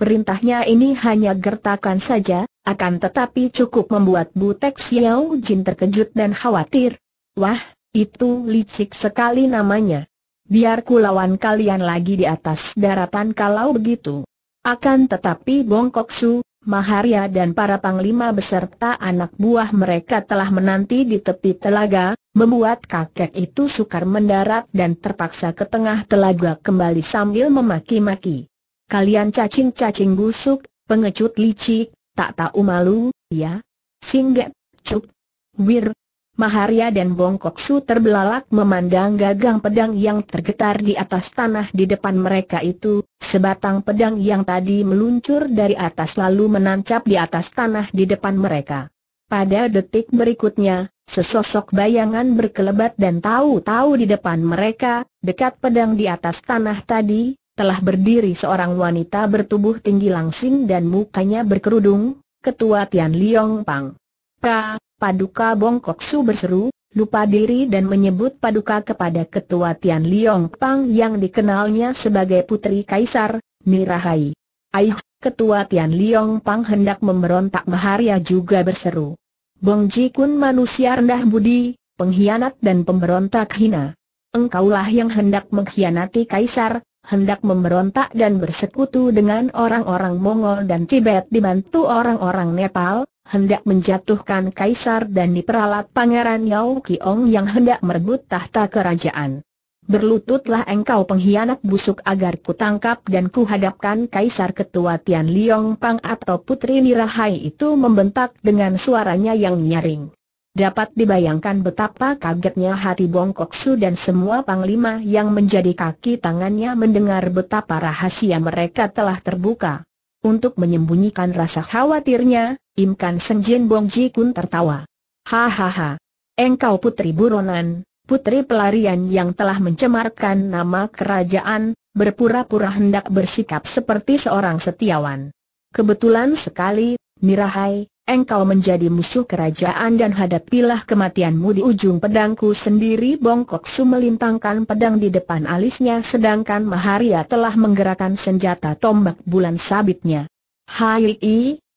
Perintahnya ini hanya gertakan saja, akan tetapi cukup membuat Butek Xiao Jin terkejut dan khawatir. Wah, itu licik sekali namanya. Biar ku lawan kalian lagi di atas daratan kalau begitu. Akan tetapi Bongkok Su, Maharia dan para panglima beserta anak buah mereka telah menanti di tepi telaga, membuat kakek itu sukar mendarat dan terpaksa ke tengah telaga kembali sambil memaki-maki. Kalian cacing-cacing busuk, pengecut licik, tak tahu malu, ya? Singgap, Cuk, Wir, Maharia dan Bongkok Su terbelalak memandang gagang pedang yang tergetar di atas tanah di depan mereka itu, sebatang pedang yang tadi meluncur dari atas lalu menancap di atas tanah di depan mereka. Pada detik berikutnya, sesosok bayangan berkelebat dan tahu-tahu di depan mereka, dekat pedang di atas tanah tadi, telah berdiri seorang wanita bertubuh tinggi langsing dan mukanya berkerudung, ketua Tian Liong Pang. Ka, Paduka Bongkok Su berseru, lupa diri dan menyebut Paduka kepada ketua Tian Liong Pang yang dikenalnya sebagai Putri Kaisar, Mirahai. Aih, ketua Tian Liong Pang hendak memberontak Maharia juga berseru. Bong Ji Kun manusia rendah budi, pengkhianat dan pemberontak hina. Engkaulah yang hendak mengkhianati Kaisar, hendak memberontak dan bersekutu dengan orang-orang Mongol dan Tibet dibantu orang-orang Nepal, hendak menjatuhkan kaisar dan diperalat pangeran Yao Kiong yang hendak merebut tahta kerajaan. Berlututlah engkau pengkhianat busuk agar ku tangkap dan ku hadapkan kaisar ketua Tian Liong Pang atau putri Nirahai itu membentak dengan suaranya yang nyaring. Dapat dibayangkan betapa kagetnya hati Bongkok Su dan semua panglima yang menjadi kaki tangannya mendengar betapa rahasia mereka telah terbuka. Untuk menyembunyikan rasa khawatirnya, Imkan Senjin Bong Ji Kun tertawa. Hahaha. Engkau putri buronan, putri pelarian yang telah mencemarkan nama kerajaan, berpura-pura hendak bersikap seperti seorang setiawan. Kebetulan sekali, Mirahai, engkau menjadi musuh kerajaan dan hadapilah kematianmu di ujung pedangku sendiri Bongkok Su melintangkan pedang di depan alisnya sedangkan Maharia telah menggerakkan senjata tombak bulan sabitnya. Hai,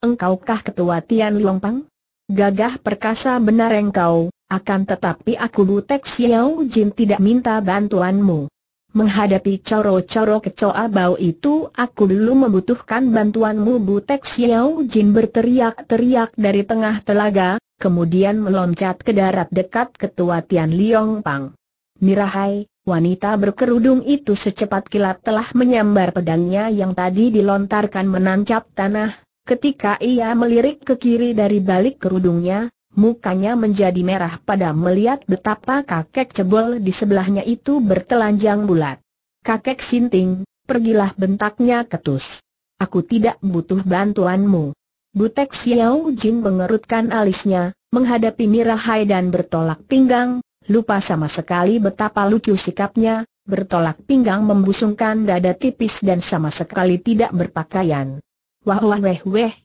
engkaukah ketua Tian Longpang? Gagah perkasa benar engkau, akan tetapi aku Butek Xiao Jin tidak minta bantuanmu. Menghadapi coro-coro kecoa bau itu aku dulu membutuhkan bantuanmu Butek Xiao Jin berteriak-teriak dari tengah telaga, kemudian meloncat ke darat dekat ketua Tian Liong Pang. Mirahai, wanita berkerudung itu secepat kilat telah menyambar pedangnya yang tadi dilontarkan menancap tanah, ketika ia melirik ke kiri dari balik kerudungnya, mukanya menjadi merah pada melihat betapa kakek cebol di sebelahnya itu bertelanjang bulat. Kakek sinting, pergilah bentaknya ketus. Aku tidak butuh bantuanmu. Butek Xiao Jin mengerutkan alisnya, menghadapi Hai dan bertolak pinggang, lupa sama sekali betapa lucu sikapnya, bertolak pinggang membusungkan dada tipis dan sama sekali tidak berpakaian. Wah wah weh weh,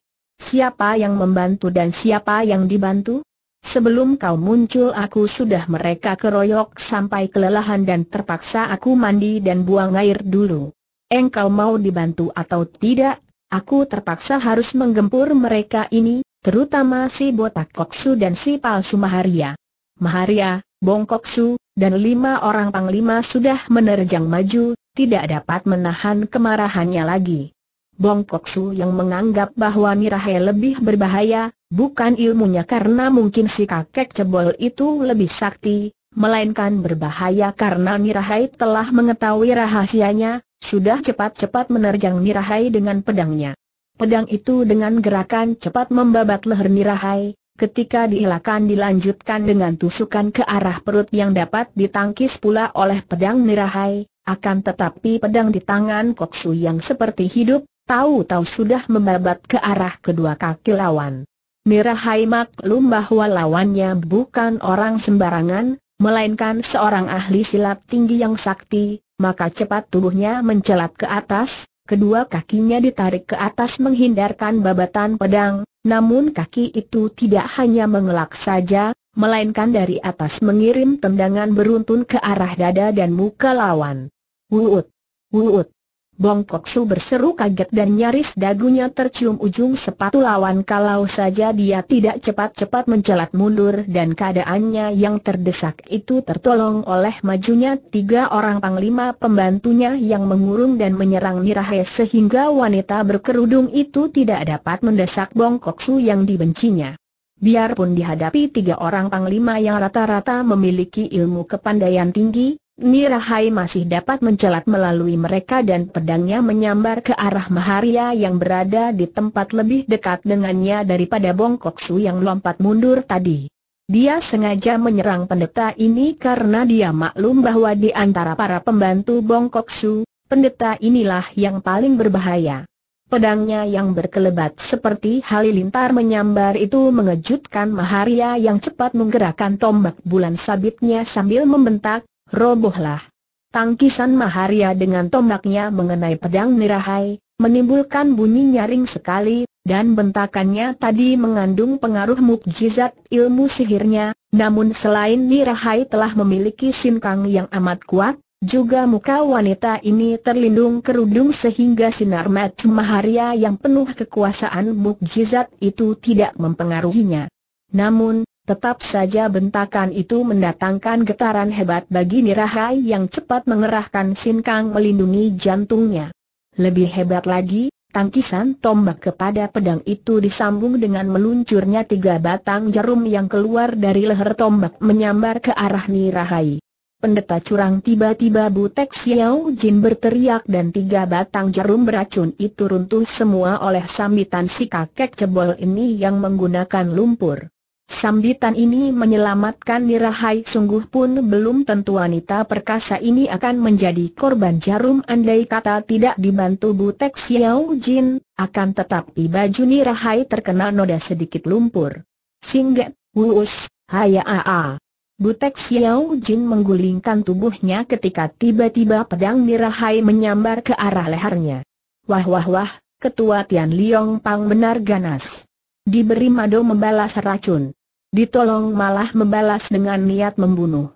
Siapa yang membantu dan siapa yang dibantu? Sebelum kau muncul aku sudah mereka keroyok sampai kelelahan dan terpaksa aku mandi dan buang air dulu. Engkau mau dibantu atau tidak, aku terpaksa harus menggempur mereka ini, terutama si Botak Koksu dan si Palsu Maharia. Maharia, Bongkoksu, dan lima orang panglima sudah menerjang maju, tidak dapat menahan kemarahannya lagi. Bong Kok yang menganggap bahwa Mirahe lebih berbahaya, bukan ilmunya karena mungkin si kakek cebol itu lebih sakti, melainkan berbahaya karena Mirahe telah mengetahui rahasianya, sudah cepat-cepat menerjang Mirahe dengan pedangnya. Pedang itu dengan gerakan cepat membabat leher Mirahe, ketika dihilakan dilanjutkan dengan tusukan ke arah perut yang dapat ditangkis pula oleh pedang Mirahe, akan tetapi pedang di tangan Koksu yang seperti hidup, tahu-tahu sudah membabat ke arah kedua kaki lawan. Mirahai maklum bahwa lawannya bukan orang sembarangan, melainkan seorang ahli silat tinggi yang sakti, maka cepat tubuhnya mencelat ke atas, kedua kakinya ditarik ke atas menghindarkan babatan pedang, namun kaki itu tidak hanya mengelak saja, melainkan dari atas mengirim tendangan beruntun ke arah dada dan muka lawan. Wuut! Wuut! Bong Su berseru kaget dan nyaris dagunya tercium ujung sepatu lawan kalau saja dia tidak cepat-cepat mencelat mundur dan keadaannya yang terdesak itu tertolong oleh majunya tiga orang panglima pembantunya yang mengurung dan menyerang Mirahe sehingga wanita berkerudung itu tidak dapat mendesak Bong Su yang dibencinya. Biarpun dihadapi tiga orang panglima yang rata-rata memiliki ilmu kepandaian tinggi, Nirahai masih dapat mencelat melalui mereka dan pedangnya menyambar ke arah Maharia yang berada di tempat lebih dekat dengannya daripada Bongkok Su yang lompat mundur tadi. Dia sengaja menyerang pendeta ini karena dia maklum bahwa di antara para pembantu Bongkok Su, pendeta inilah yang paling berbahaya. Pedangnya yang berkelebat seperti halilintar menyambar itu mengejutkan Maharia yang cepat menggerakkan tombak bulan sabitnya sambil membentak, robohlah. Tangkisan Maharia dengan tombaknya mengenai pedang Nirahai, menimbulkan bunyi nyaring sekali, dan bentakannya tadi mengandung pengaruh mukjizat ilmu sihirnya, namun selain Nirahai telah memiliki sinkang yang amat kuat, juga muka wanita ini terlindung kerudung sehingga sinar mata Maharia yang penuh kekuasaan mukjizat itu tidak mempengaruhinya. Namun, Tetap saja bentakan itu mendatangkan getaran hebat bagi Nirahai yang cepat mengerahkan sinkang melindungi jantungnya. Lebih hebat lagi, tangkisan tombak kepada pedang itu disambung dengan meluncurnya tiga batang jarum yang keluar dari leher tombak menyambar ke arah Nirahai. Pendeta curang tiba-tiba Butek Xiao Jin berteriak dan tiga batang jarum beracun itu runtuh semua oleh sambitan si kakek cebol ini yang menggunakan lumpur. Sambitan ini menyelamatkan Nirahai sungguh pun belum tentu wanita perkasa ini akan menjadi korban jarum andai kata tidak dibantu Butek Xiao Jin, akan tetapi baju Nirahai terkena noda sedikit lumpur. Singgat, wuus, haya aa. Butek Xiao Jin menggulingkan tubuhnya ketika tiba-tiba pedang Nirahai menyambar ke arah lehernya. Wah wah wah, ketua Tian Liong Pang benar ganas. Diberi mado membalas racun ditolong malah membalas dengan niat membunuh.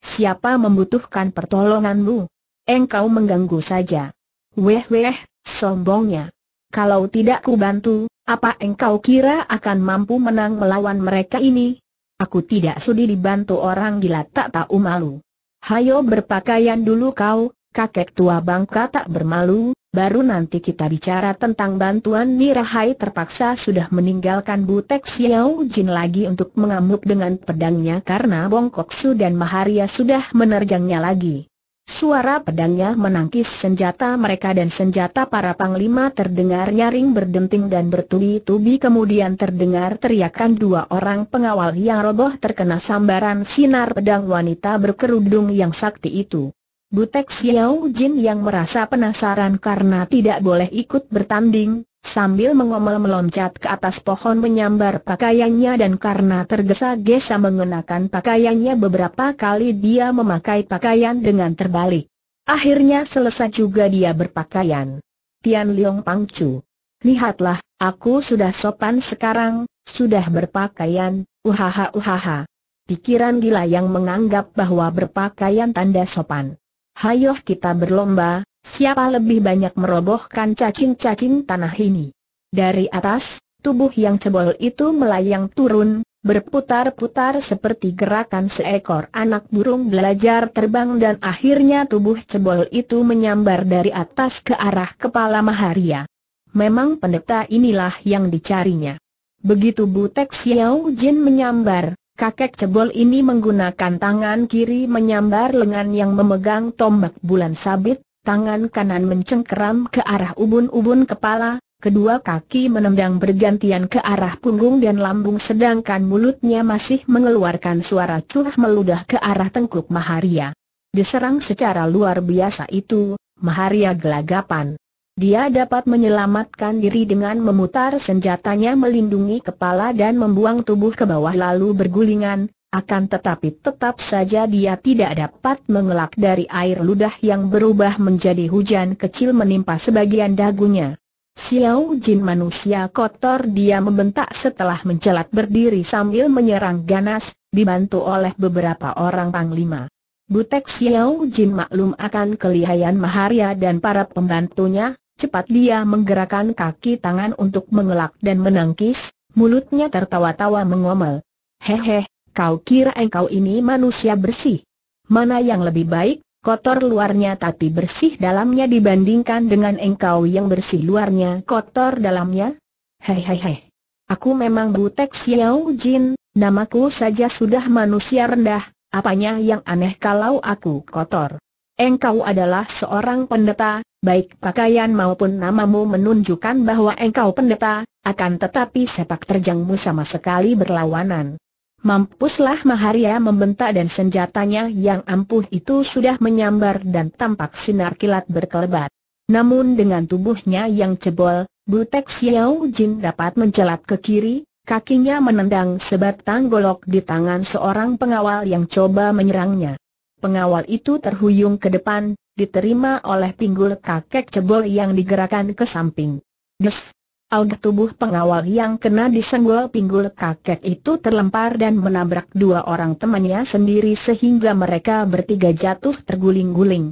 Siapa membutuhkan pertolonganmu? Engkau mengganggu saja. Weh weh, sombongnya. Kalau tidak ku bantu, apa engkau kira akan mampu menang melawan mereka ini? Aku tidak sudi dibantu orang gila tak tahu malu. Hayo berpakaian dulu kau, kakek tua bangka tak bermalu, Baru nanti kita bicara tentang bantuan Nirahai terpaksa sudah meninggalkan Butek Xiao Jin lagi untuk mengamuk dengan pedangnya karena Bongkoksu dan Maharia sudah menerjangnya lagi. Suara pedangnya menangkis senjata mereka dan senjata para panglima terdengar nyaring berdenting dan bertubi-tubi kemudian terdengar teriakan dua orang pengawal yang roboh terkena sambaran sinar pedang wanita berkerudung yang sakti itu. Butek Xiao Jin yang merasa penasaran karena tidak boleh ikut bertanding, sambil mengomel meloncat ke atas pohon menyambar pakaiannya dan karena tergesa-gesa mengenakan pakaiannya beberapa kali dia memakai pakaian dengan terbalik. Akhirnya selesai juga dia berpakaian. Tian Liong Pangcu. Lihatlah, aku sudah sopan sekarang, sudah berpakaian, uhaha uhaha. Pikiran gila yang menganggap bahwa berpakaian tanda sopan. Hayo kita berlomba, siapa lebih banyak merobohkan cacing-cacing tanah ini. Dari atas, tubuh yang cebol itu melayang turun, berputar-putar seperti gerakan seekor anak burung belajar terbang dan akhirnya tubuh cebol itu menyambar dari atas ke arah kepala Maharia. Memang pendeta inilah yang dicarinya. Begitu Butek Xiao Jin menyambar, Kakek cebol ini menggunakan tangan kiri menyambar lengan yang memegang tombak bulan sabit, tangan kanan mencengkeram ke arah ubun-ubun kepala, kedua kaki menendang bergantian ke arah punggung dan lambung sedangkan mulutnya masih mengeluarkan suara curah meludah ke arah tengkuk Maharia. Diserang secara luar biasa itu, Maharia gelagapan. Dia dapat menyelamatkan diri dengan memutar senjatanya melindungi kepala dan membuang tubuh ke bawah lalu bergulingan, akan tetapi tetap saja dia tidak dapat mengelak dari air ludah yang berubah menjadi hujan kecil menimpa sebagian dagunya. Xiao Jin manusia kotor dia membentak setelah mencelat berdiri sambil menyerang ganas, dibantu oleh beberapa orang panglima. Butek Xiao Jin maklum akan kelihayan Maharia dan para pembantunya, Cepat dia menggerakkan kaki tangan untuk mengelak dan menangkis, mulutnya tertawa-tawa mengomel. Hehe, kau kira engkau ini manusia bersih? Mana yang lebih baik, kotor luarnya tapi bersih dalamnya dibandingkan dengan engkau yang bersih luarnya kotor dalamnya? Hehehe. Aku memang Butek Xiao Jin, namaku saja sudah manusia rendah, apanya yang aneh kalau aku kotor engkau adalah seorang pendeta, baik pakaian maupun namamu menunjukkan bahwa engkau pendeta, akan tetapi sepak terjangmu sama sekali berlawanan. Mampuslah Maharia membentak dan senjatanya yang ampuh itu sudah menyambar dan tampak sinar kilat berkelebat. Namun dengan tubuhnya yang cebol, Butek Xiao Jin dapat mencelat ke kiri, kakinya menendang sebatang golok di tangan seorang pengawal yang coba menyerangnya. Pengawal itu terhuyung ke depan, diterima oleh pinggul kakek cebol yang digerakkan ke samping. Des! Aung tubuh pengawal yang kena disenggol pinggul kakek itu terlempar dan menabrak dua orang temannya sendiri sehingga mereka bertiga jatuh terguling-guling.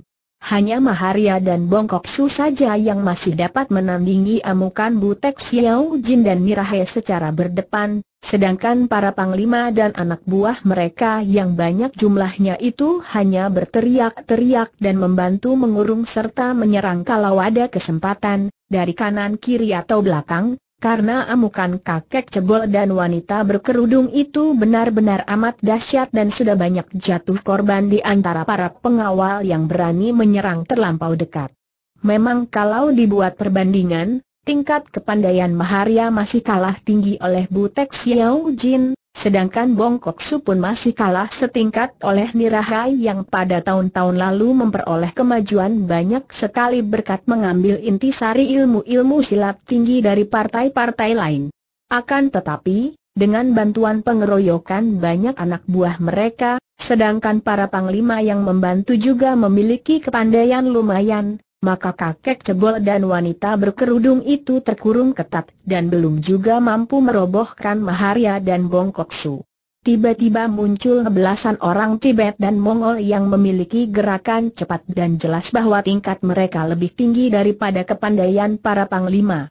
Hanya Maharia dan Bongkok Su saja yang masih dapat menandingi amukan Butek Xiao Jin dan Mirahe secara berdepan, Sedangkan para panglima dan anak buah mereka yang banyak jumlahnya itu hanya berteriak-teriak dan membantu mengurung serta menyerang kalau ada kesempatan, dari kanan kiri atau belakang, karena amukan kakek cebol dan wanita berkerudung itu benar-benar amat dahsyat dan sudah banyak jatuh korban di antara para pengawal yang berani menyerang terlampau dekat. Memang kalau dibuat perbandingan, Tingkat kepandaian Maharia masih kalah tinggi oleh Butek Xiao Jin, sedangkan Bong Kok Su pun masih kalah setingkat oleh Nirahai yang pada tahun-tahun lalu memperoleh kemajuan banyak sekali berkat mengambil intisari ilmu-ilmu silat tinggi dari partai-partai lain. Akan tetapi, dengan bantuan pengeroyokan banyak anak buah mereka, sedangkan para panglima yang membantu juga memiliki kepandaian lumayan, maka kakek cebol dan wanita berkerudung itu terkurung ketat dan belum juga mampu merobohkan Maharia dan Bongkoksu. Tiba-tiba muncul belasan orang Tibet dan Mongol yang memiliki gerakan cepat dan jelas bahwa tingkat mereka lebih tinggi daripada kepandaian para panglima.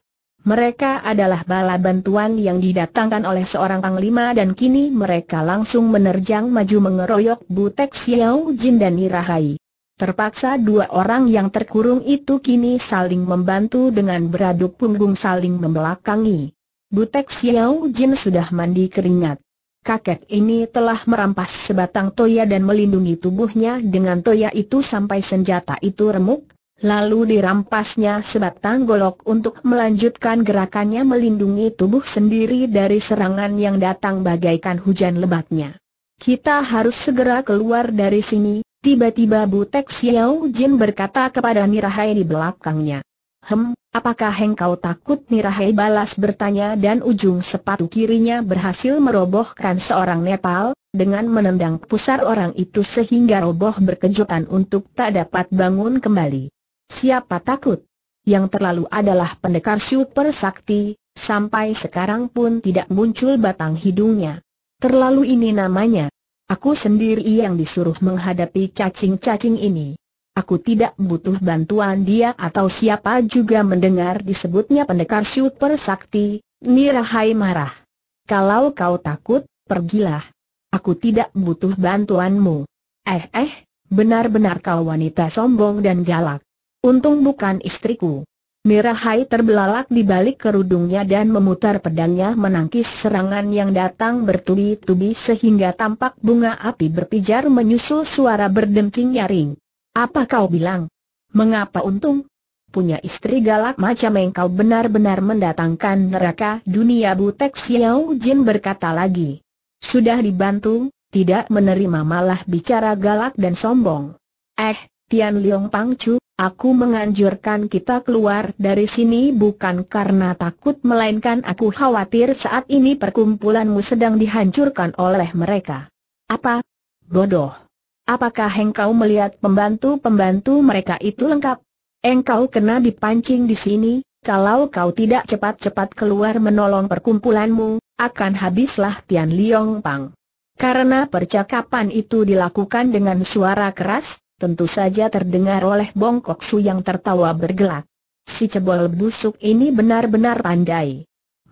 Mereka adalah bala bantuan yang didatangkan oleh seorang panglima dan kini mereka langsung menerjang maju mengeroyok Butek Xiao Jin dan Nirahai. Terpaksa dua orang yang terkurung itu kini saling membantu dengan beraduk punggung saling membelakangi. Butek Xiao Jin sudah mandi keringat. Kakek ini telah merampas sebatang toya dan melindungi tubuhnya dengan toya itu sampai senjata itu remuk, lalu dirampasnya sebatang golok untuk melanjutkan gerakannya melindungi tubuh sendiri dari serangan yang datang bagaikan hujan lebatnya. Kita harus segera keluar dari sini, Tiba-tiba Butek Xiao Jin berkata kepada Mirahai di belakangnya. Hem, apakah engkau takut Mirahai balas bertanya dan ujung sepatu kirinya berhasil merobohkan seorang Nepal, dengan menendang pusar orang itu sehingga roboh berkejutan untuk tak dapat bangun kembali. Siapa takut? Yang terlalu adalah pendekar super sakti, sampai sekarang pun tidak muncul batang hidungnya. Terlalu ini namanya. Aku sendiri yang disuruh menghadapi cacing-cacing ini. Aku tidak butuh bantuan dia atau siapa juga mendengar disebutnya pendekar super sakti, Nirahai marah. Kalau kau takut, pergilah. Aku tidak butuh bantuanmu. Eh eh, benar-benar kau wanita sombong dan galak. Untung bukan istriku. Mirahai terbelalak di balik kerudungnya dan memutar pedangnya menangkis serangan yang datang bertubi-tubi sehingga tampak bunga api berpijar menyusul suara berdenting nyaring. Apa kau bilang? Mengapa untung? Punya istri galak macam engkau benar-benar mendatangkan neraka dunia Butek Xiao Jin berkata lagi. Sudah dibantu, tidak menerima malah bicara galak dan sombong. Eh, Tian Liong Pangcu, Aku menganjurkan kita keluar dari sini bukan karena takut melainkan aku khawatir saat ini perkumpulanmu sedang dihancurkan oleh mereka. Apa? Bodoh. Apakah engkau melihat pembantu-pembantu mereka itu lengkap? Engkau kena dipancing di sini, kalau kau tidak cepat-cepat keluar menolong perkumpulanmu, akan habislah Tian Liong Pang. Karena percakapan itu dilakukan dengan suara keras, tentu saja terdengar oleh Bongkok Su yang tertawa bergelak. Si cebol busuk ini benar-benar pandai.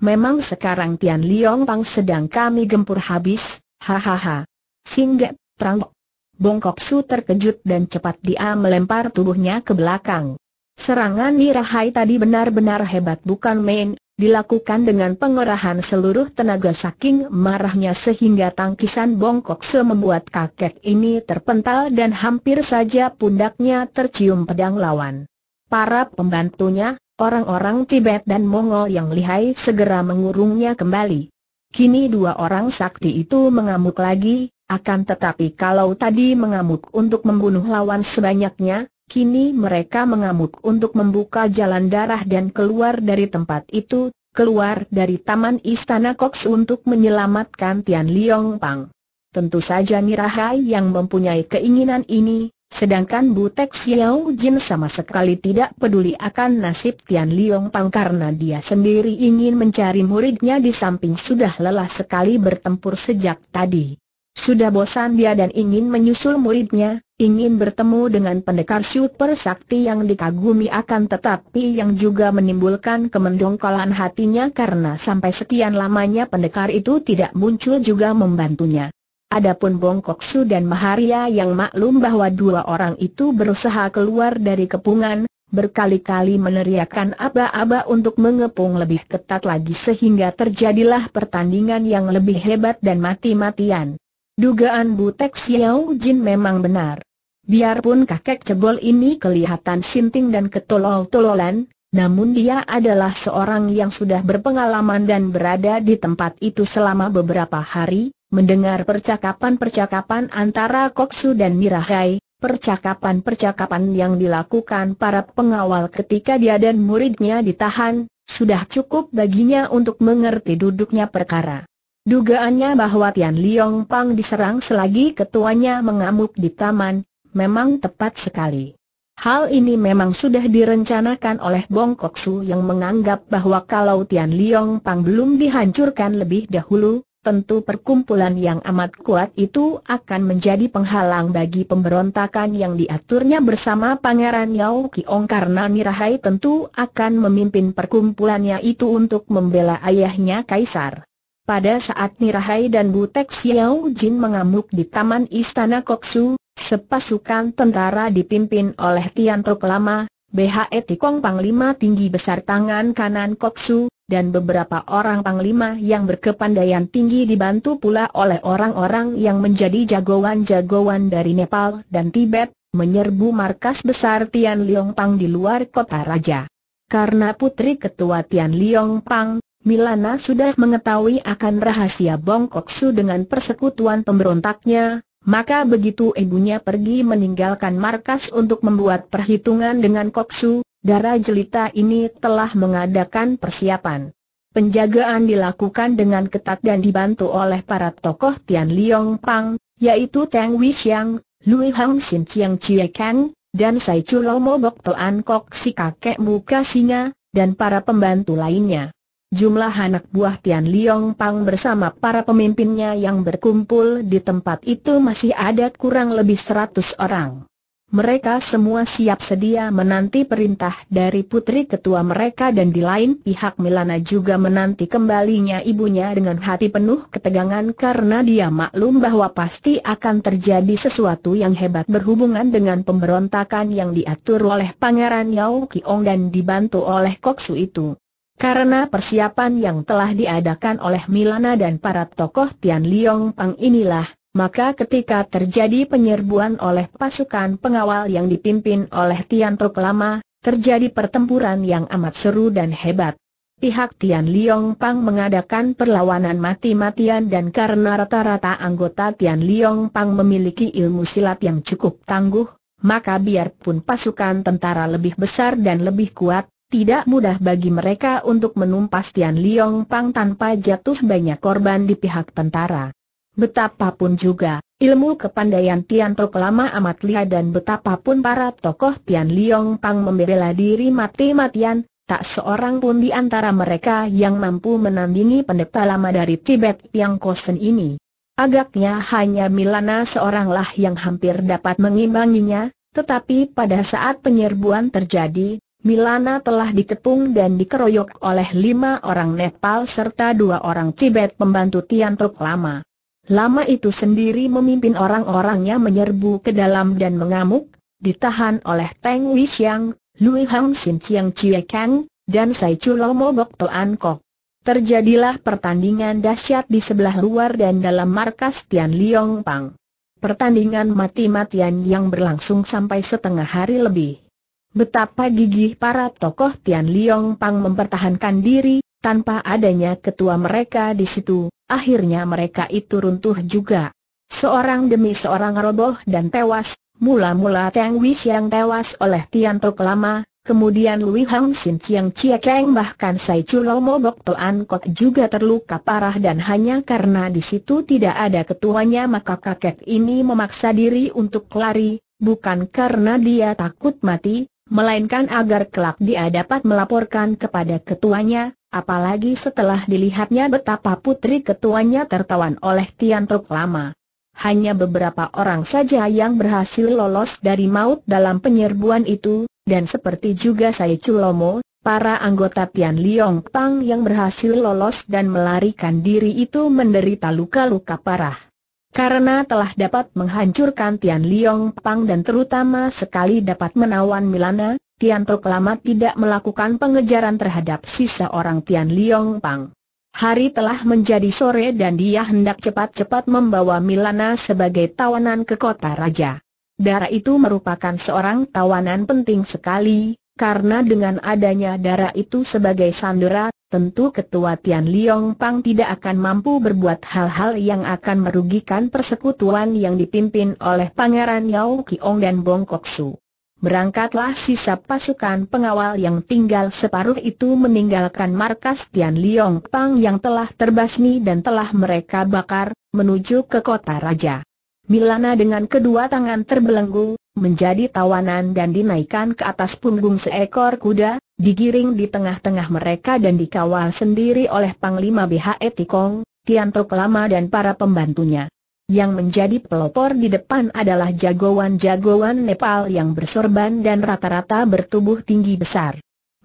Memang sekarang Tian Liong Pang sedang kami gempur habis, hahaha. Singgah, perang. Bongkok Su terkejut dan cepat dia melempar tubuhnya ke belakang. Serangan Mirahai tadi benar-benar hebat bukan main, dilakukan dengan pengerahan seluruh tenaga saking marahnya sehingga tangkisan bongkok membuat kakek ini terpental dan hampir saja pundaknya tercium pedang lawan. Para pembantunya, orang-orang Tibet dan Mongol yang lihai segera mengurungnya kembali. Kini dua orang sakti itu mengamuk lagi, akan tetapi kalau tadi mengamuk untuk membunuh lawan sebanyaknya, Kini mereka mengamuk untuk membuka jalan darah dan keluar dari tempat itu, keluar dari taman istana Cox untuk menyelamatkan Tian Liong Pang. Tentu saja Nirahai yang mempunyai keinginan ini, sedangkan Butek Xiao Jin sama sekali tidak peduli akan nasib Tian Liong Pang karena dia sendiri ingin mencari muridnya di samping sudah lelah sekali bertempur sejak tadi. Sudah bosan dia dan ingin menyusul muridnya, ingin bertemu dengan pendekar super sakti yang dikagumi akan tetapi yang juga menimbulkan kemendongkolan hatinya karena sampai sekian lamanya pendekar itu tidak muncul juga membantunya. Adapun Bongkok Su dan Maharia yang maklum bahwa dua orang itu berusaha keluar dari kepungan, berkali-kali meneriakkan aba-aba untuk mengepung lebih ketat lagi sehingga terjadilah pertandingan yang lebih hebat dan mati-matian. Dugaan Butek Xiao Jin memang benar. Biarpun kakek cebol ini kelihatan sinting dan ketolol-tololan, namun dia adalah seorang yang sudah berpengalaman dan berada di tempat itu selama beberapa hari, mendengar percakapan-percakapan antara Koksu dan Mirahai, percakapan-percakapan yang dilakukan para pengawal ketika dia dan muridnya ditahan, sudah cukup baginya untuk mengerti duduknya perkara. Dugaannya bahwa Tian Liong Pang diserang selagi ketuanya mengamuk di taman, memang tepat sekali. Hal ini memang sudah direncanakan oleh Bong Kok Su yang menganggap bahwa kalau Tian Liong Pang belum dihancurkan lebih dahulu, tentu perkumpulan yang amat kuat itu akan menjadi penghalang bagi pemberontakan yang diaturnya bersama Pangeran Yao Kiong karena Nirahai tentu akan memimpin perkumpulannya itu untuk membela ayahnya Kaisar. Pada saat Nirahai dan Butek Xiao Jin mengamuk di taman istana Koksu, sepasukan tentara dipimpin oleh Tian Tok Lama, BHE Tikong Panglima tinggi besar tangan kanan Koksu, dan beberapa orang Panglima yang berkepandaian tinggi dibantu pula oleh orang-orang yang menjadi jagoan-jagoan dari Nepal dan Tibet, menyerbu markas besar Tian Liong Pang di luar kota raja. Karena putri ketua Tian Liong Pang, Milana sudah mengetahui akan rahasia Bong Bongkoksu dengan persekutuan pemberontaknya, maka begitu ibunya pergi meninggalkan markas untuk membuat perhitungan dengan Koksu, darah jelita ini telah mengadakan persiapan. Penjagaan dilakukan dengan ketat dan dibantu oleh para tokoh Tian Liong Pang, yaitu Tang Wixiang, Lui Hang Sin Chiang Chie Kang, dan Sai Chu Lomo Bok Toan Kok si kakek muka singa, dan para pembantu lainnya jumlah anak buah Tian Liong Pang bersama para pemimpinnya yang berkumpul di tempat itu masih ada kurang lebih seratus orang. Mereka semua siap sedia menanti perintah dari putri ketua mereka dan di lain pihak Milana juga menanti kembalinya ibunya dengan hati penuh ketegangan karena dia maklum bahwa pasti akan terjadi sesuatu yang hebat berhubungan dengan pemberontakan yang diatur oleh Pangeran Yao Kiong dan dibantu oleh Koksu itu. Karena persiapan yang telah diadakan oleh Milana dan para tokoh Tian Liong Pang inilah, maka ketika terjadi penyerbuan oleh pasukan pengawal yang dipimpin oleh Tian Tok Lama, terjadi pertempuran yang amat seru dan hebat. Pihak Tian Liong Pang mengadakan perlawanan mati-matian dan karena rata-rata anggota Tian Liong Pang memiliki ilmu silat yang cukup tangguh, maka biarpun pasukan tentara lebih besar dan lebih kuat, tidak mudah bagi mereka untuk menumpas Tian Liong Pang tanpa jatuh banyak korban di pihak tentara. Betapapun juga, ilmu kepandaian Tian Tok lama amat lihat dan betapapun para tokoh Tian Liong Pang membela diri mati-matian, tak seorang pun di antara mereka yang mampu menandingi pendeta lama dari Tibet yang Kosen ini. Agaknya hanya Milana seoranglah yang hampir dapat mengimbanginya, tetapi pada saat penyerbuan terjadi, Milana telah dikepung dan dikeroyok oleh lima orang Nepal serta dua orang Tibet pembantu Tiantok Lama. Lama itu sendiri memimpin orang-orangnya menyerbu ke dalam dan mengamuk, ditahan oleh Teng Wixiang, Lui Hang Sin Chiang Chie Kang, dan Sai Chulo Mogok Toan Kok. Terjadilah pertandingan dahsyat di sebelah luar dan dalam markas Tian Liong Pang. Pertandingan mati-matian yang berlangsung sampai setengah hari lebih. Betapa gigih para tokoh Tian Liong Pang mempertahankan diri, tanpa adanya ketua mereka di situ, akhirnya mereka itu runtuh juga. Seorang demi seorang roboh dan tewas, mula-mula Tang Wish yang tewas oleh Tian Tok Lama, kemudian Lui Hang Sin Chiang Chia Keng bahkan Sai Chulo Mobok Toan Kok juga terluka parah dan hanya karena di situ tidak ada ketuanya maka kakek ini memaksa diri untuk lari, bukan karena dia takut mati, melainkan agar kelak dia dapat melaporkan kepada ketuanya, apalagi setelah dilihatnya betapa putri ketuanya tertawan oleh Tian Tuk lama. Hanya beberapa orang saja yang berhasil lolos dari maut dalam penyerbuan itu, dan seperti juga saya Culomo, para anggota Tian Liong Pang yang berhasil lolos dan melarikan diri itu menderita luka-luka parah. Karena telah dapat menghancurkan Tian Liong Pang dan terutama sekali dapat menawan Milana, Tian Tok lama tidak melakukan pengejaran terhadap sisa orang Tian Liong Pang. Hari telah menjadi sore dan dia hendak cepat-cepat membawa Milana sebagai tawanan ke kota raja. Dara itu merupakan seorang tawanan penting sekali, karena dengan adanya darah itu sebagai sandera, tentu ketua Tian Liong Pang tidak akan mampu berbuat hal-hal yang akan merugikan persekutuan yang dipimpin oleh Pangeran Yao Qiong dan Bong Kok Su. Berangkatlah sisa pasukan pengawal yang tinggal separuh itu meninggalkan markas Tian Liong Pang yang telah terbasmi dan telah mereka bakar, menuju ke kota raja. Milana dengan kedua tangan terbelenggu, menjadi tawanan dan dinaikkan ke atas punggung seekor kuda, digiring di tengah-tengah mereka dan dikawal sendiri oleh Panglima BHE Tikong, Tianto Kelama dan para pembantunya. Yang menjadi pelopor di depan adalah jagoan-jagoan Nepal yang bersorban dan rata-rata bertubuh tinggi besar.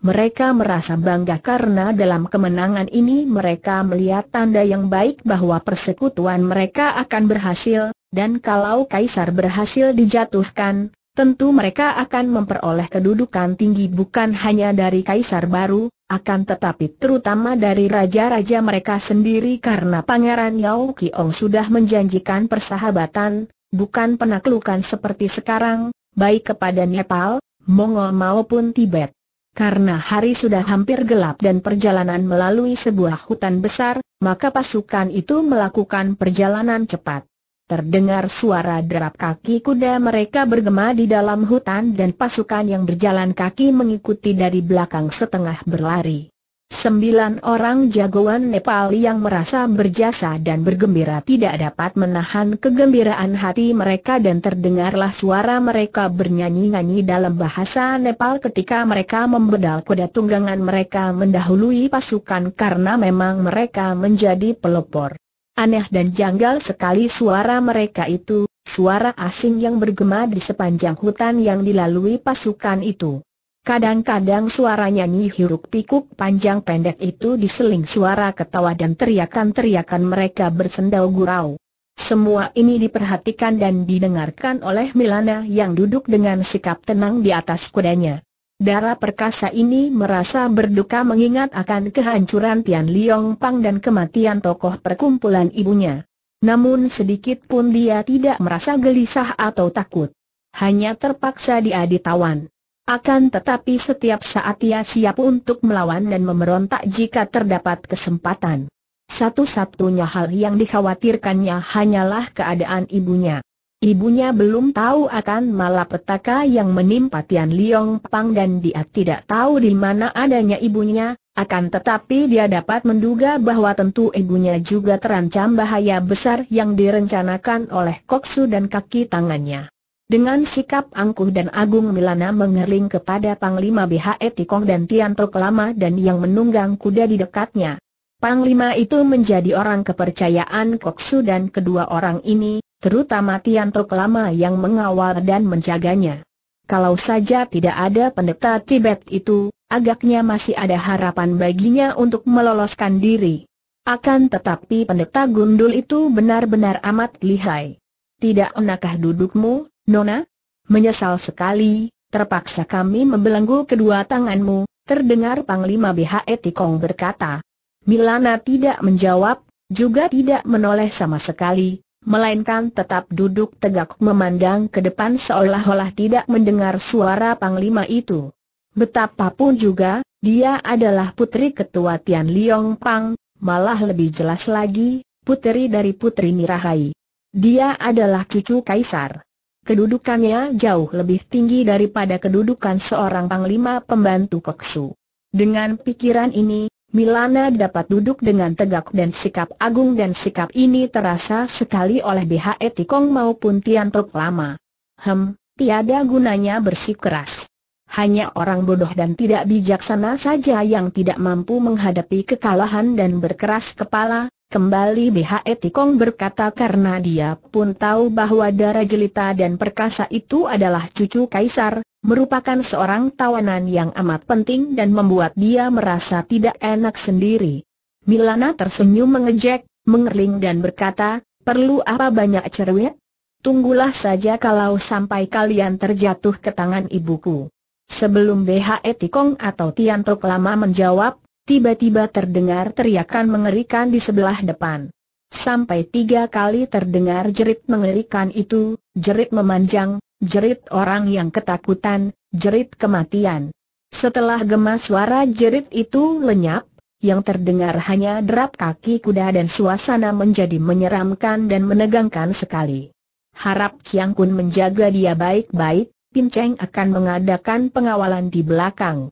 Mereka merasa bangga karena dalam kemenangan ini mereka melihat tanda yang baik bahwa persekutuan mereka akan berhasil, dan kalau Kaisar berhasil dijatuhkan, tentu mereka akan memperoleh kedudukan tinggi bukan hanya dari Kaisar baru, akan tetapi terutama dari raja-raja mereka sendiri karena Pangeran Yao Ong sudah menjanjikan persahabatan, bukan penaklukan seperti sekarang, baik kepada Nepal, Mongol maupun Tibet. Karena hari sudah hampir gelap dan perjalanan melalui sebuah hutan besar, maka pasukan itu melakukan perjalanan cepat. Terdengar suara derap kaki kuda mereka bergema di dalam hutan dan pasukan yang berjalan kaki mengikuti dari belakang setengah berlari. Sembilan orang jagoan Nepal yang merasa berjasa dan bergembira tidak dapat menahan kegembiraan hati mereka dan terdengarlah suara mereka bernyanyi-nyanyi dalam bahasa Nepal ketika mereka membedal kuda tunggangan mereka mendahului pasukan karena memang mereka menjadi pelopor. Aneh dan janggal sekali suara mereka itu, suara asing yang bergema di sepanjang hutan yang dilalui pasukan itu. Kadang-kadang suara nyanyi hiruk pikuk panjang pendek itu diseling suara ketawa dan teriakan-teriakan mereka bersendau gurau. Semua ini diperhatikan dan didengarkan oleh Milana yang duduk dengan sikap tenang di atas kudanya. Darah perkasa ini merasa berduka mengingat akan kehancuran Tian Liong Pang dan kematian tokoh perkumpulan ibunya. Namun sedikit pun dia tidak merasa gelisah atau takut. Hanya terpaksa dia ditawan. Akan tetapi setiap saat ia siap untuk melawan dan memberontak jika terdapat kesempatan. Satu-satunya hal yang dikhawatirkannya hanyalah keadaan ibunya. Ibunya belum tahu akan malapetaka yang menimpa Tian Liong Pang dan dia tidak tahu di mana adanya ibunya, akan tetapi dia dapat menduga bahwa tentu ibunya juga terancam bahaya besar yang direncanakan oleh Koksu dan kaki tangannya. Dengan sikap angkuh dan agung Milana mengerling kepada Panglima BHE Tikong dan Tianto Kelama dan yang menunggang kuda di dekatnya. Panglima itu menjadi orang kepercayaan Koksu dan kedua orang ini, terutama Tianto Lama yang mengawal dan menjaganya. Kalau saja tidak ada pendeta Tibet itu, agaknya masih ada harapan baginya untuk meloloskan diri. Akan tetapi pendeta gundul itu benar-benar amat lihai. Tidak enakah dudukmu, Nona? Menyesal sekali, terpaksa kami membelenggu kedua tanganmu, terdengar Panglima BHE Tikong berkata. Milana tidak menjawab, juga tidak menoleh sama sekali, melainkan tetap duduk tegak memandang ke depan seolah-olah tidak mendengar suara panglima itu. Betapapun juga, dia adalah putri ketua Tian Liong Pang, malah lebih jelas lagi, putri dari putri Mirahai. Dia adalah cucu kaisar. Kedudukannya jauh lebih tinggi daripada kedudukan seorang panglima pembantu koksu. Dengan pikiran ini, Milana dapat duduk dengan tegak dan sikap agung dan sikap ini terasa sekali oleh BHE Tikong maupun Tian Tok Lama. Hem, tiada gunanya bersikeras. Hanya orang bodoh dan tidak bijaksana saja yang tidak mampu menghadapi kekalahan dan berkeras kepala, Kembali BHE Tikong berkata karena dia pun tahu bahwa darah jelita dan perkasa itu adalah cucu kaisar, merupakan seorang tawanan yang amat penting dan membuat dia merasa tidak enak sendiri. Milana tersenyum mengejek, mengerling dan berkata, perlu apa banyak cerewet? Tunggulah saja kalau sampai kalian terjatuh ke tangan ibuku. Sebelum BHE Tikong atau Tiantok lama menjawab, tiba-tiba terdengar teriakan mengerikan di sebelah depan. Sampai tiga kali terdengar jerit mengerikan itu, jerit memanjang, jerit orang yang ketakutan, jerit kematian. Setelah gemas suara jerit itu lenyap, yang terdengar hanya derap kaki kuda dan suasana menjadi menyeramkan dan menegangkan sekali. Harap Kiang Kun menjaga dia baik-baik, Pin Cheng akan mengadakan pengawalan di belakang.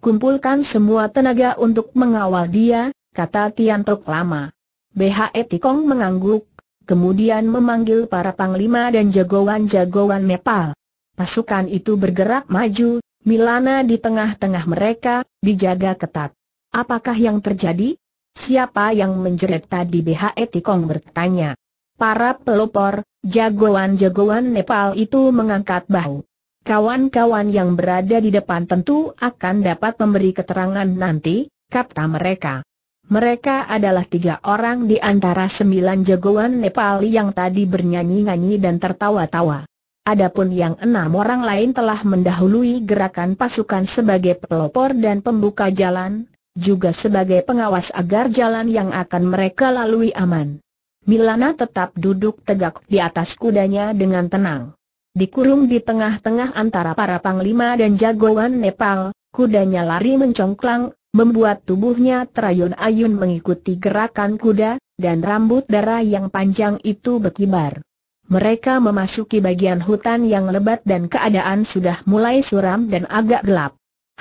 Kumpulkan semua tenaga untuk mengawal dia, kata Tian Tok Lama. BHE Tikong mengangguk, kemudian memanggil para panglima dan jagoan-jagoan Nepal. Pasukan itu bergerak maju, Milana di tengah-tengah mereka, dijaga ketat. Apakah yang terjadi? Siapa yang menjerit tadi BHE Tikong bertanya. Para pelopor, jagoan-jagoan Nepal itu mengangkat bahu. Kawan-kawan yang berada di depan tentu akan dapat memberi keterangan nanti, kata mereka. Mereka adalah tiga orang di antara sembilan jagoan Nepal yang tadi bernyanyi-nyanyi dan tertawa-tawa. Adapun yang enam orang lain telah mendahului gerakan pasukan sebagai pelopor dan pembuka jalan, juga sebagai pengawas agar jalan yang akan mereka lalui aman. Milana tetap duduk tegak di atas kudanya dengan tenang. Dikurung di tengah-tengah antara para panglima dan jagoan Nepal, kudanya lari mencongklang, membuat tubuhnya terayun-ayun mengikuti gerakan kuda, dan rambut darah yang panjang itu berkibar. Mereka memasuki bagian hutan yang lebat dan keadaan sudah mulai suram dan agak gelap.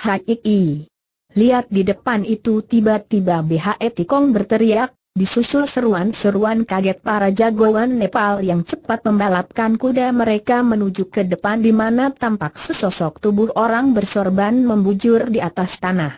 Hai! Lihat di depan itu tiba-tiba BHE Tikong berteriak, Disusul seruan-seruan kaget para jagoan Nepal yang cepat membalapkan kuda mereka menuju ke depan di mana tampak sesosok tubuh orang bersorban membujur di atas tanah.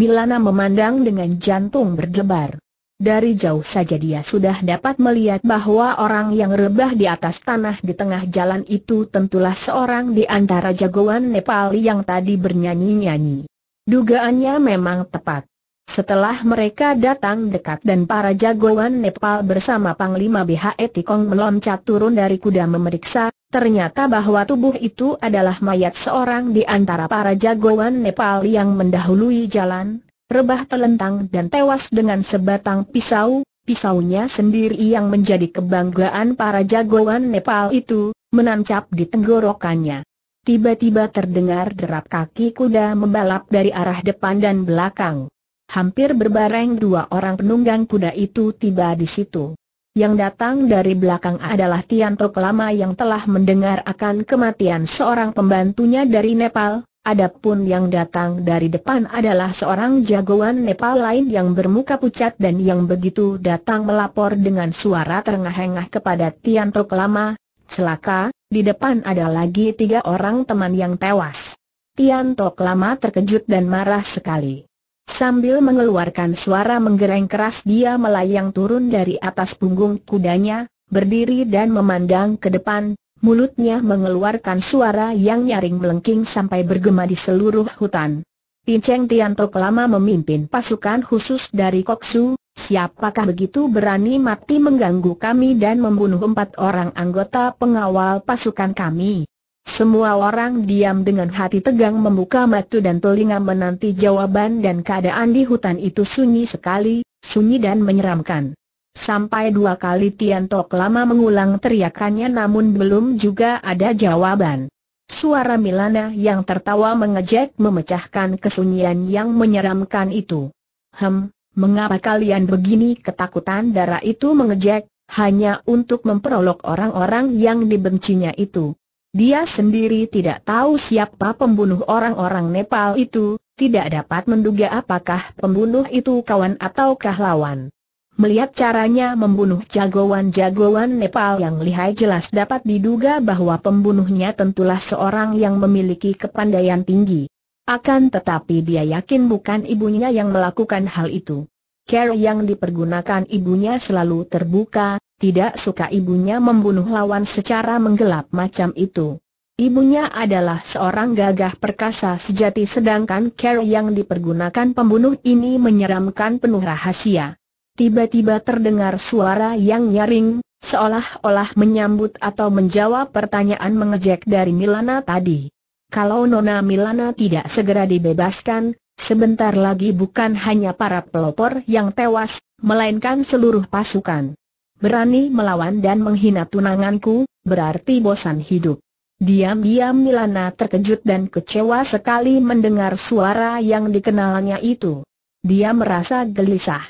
Milana memandang dengan jantung berdebar. Dari jauh saja dia sudah dapat melihat bahwa orang yang rebah di atas tanah di tengah jalan itu tentulah seorang di antara jagoan Nepal yang tadi bernyanyi-nyanyi. Dugaannya memang tepat. Setelah mereka datang dekat dan para jagoan Nepal bersama Panglima BHE Tikong meloncat turun dari kuda memeriksa, ternyata bahwa tubuh itu adalah mayat seorang di antara para jagoan Nepal yang mendahului jalan, rebah telentang dan tewas dengan sebatang pisau, pisaunya sendiri yang menjadi kebanggaan para jagoan Nepal itu, menancap di tenggorokannya. Tiba-tiba terdengar derap kaki kuda membalap dari arah depan dan belakang hampir berbareng dua orang penunggang kuda itu tiba di situ. Yang datang dari belakang adalah Tianto Kelama yang telah mendengar akan kematian seorang pembantunya dari Nepal, adapun yang datang dari depan adalah seorang jagoan Nepal lain yang bermuka pucat dan yang begitu datang melapor dengan suara terengah-engah kepada Tianto Kelama, celaka, di depan ada lagi tiga orang teman yang tewas. Tianto Kelama terkejut dan marah sekali. Sambil mengeluarkan suara menggereng keras dia melayang turun dari atas punggung kudanya, berdiri dan memandang ke depan, mulutnya mengeluarkan suara yang nyaring melengking sampai bergema di seluruh hutan. Pin Pinceng Tiantok lama memimpin pasukan khusus dari Koksu, siapakah begitu berani mati mengganggu kami dan membunuh empat orang anggota pengawal pasukan kami? Semua orang diam dengan hati tegang membuka mata dan telinga menanti jawaban dan keadaan di hutan itu sunyi sekali, sunyi dan menyeramkan. Sampai dua kali Tian Tok lama mengulang teriakannya namun belum juga ada jawaban. Suara Milana yang tertawa mengejek memecahkan kesunyian yang menyeramkan itu. Hem, mengapa kalian begini ketakutan darah itu mengejek, hanya untuk memperolok orang-orang yang dibencinya itu. Dia sendiri tidak tahu siapa pembunuh orang-orang Nepal itu, tidak dapat menduga apakah pembunuh itu kawan ataukah lawan. Melihat caranya membunuh jagoan-jagoan Nepal yang lihai jelas dapat diduga bahwa pembunuhnya tentulah seorang yang memiliki kepandaian tinggi. Akan tetapi dia yakin bukan ibunya yang melakukan hal itu. Care yang dipergunakan ibunya selalu terbuka, tidak suka ibunya membunuh lawan secara menggelap macam itu. Ibunya adalah seorang gagah perkasa sejati sedangkan care yang dipergunakan pembunuh ini menyeramkan penuh rahasia. Tiba-tiba terdengar suara yang nyaring, seolah-olah menyambut atau menjawab pertanyaan mengejek dari Milana tadi. Kalau Nona Milana tidak segera dibebaskan, sebentar lagi bukan hanya para pelopor yang tewas, melainkan seluruh pasukan berani melawan dan menghina tunanganku, berarti bosan hidup. Diam-diam Milana terkejut dan kecewa sekali mendengar suara yang dikenalnya itu. Dia merasa gelisah.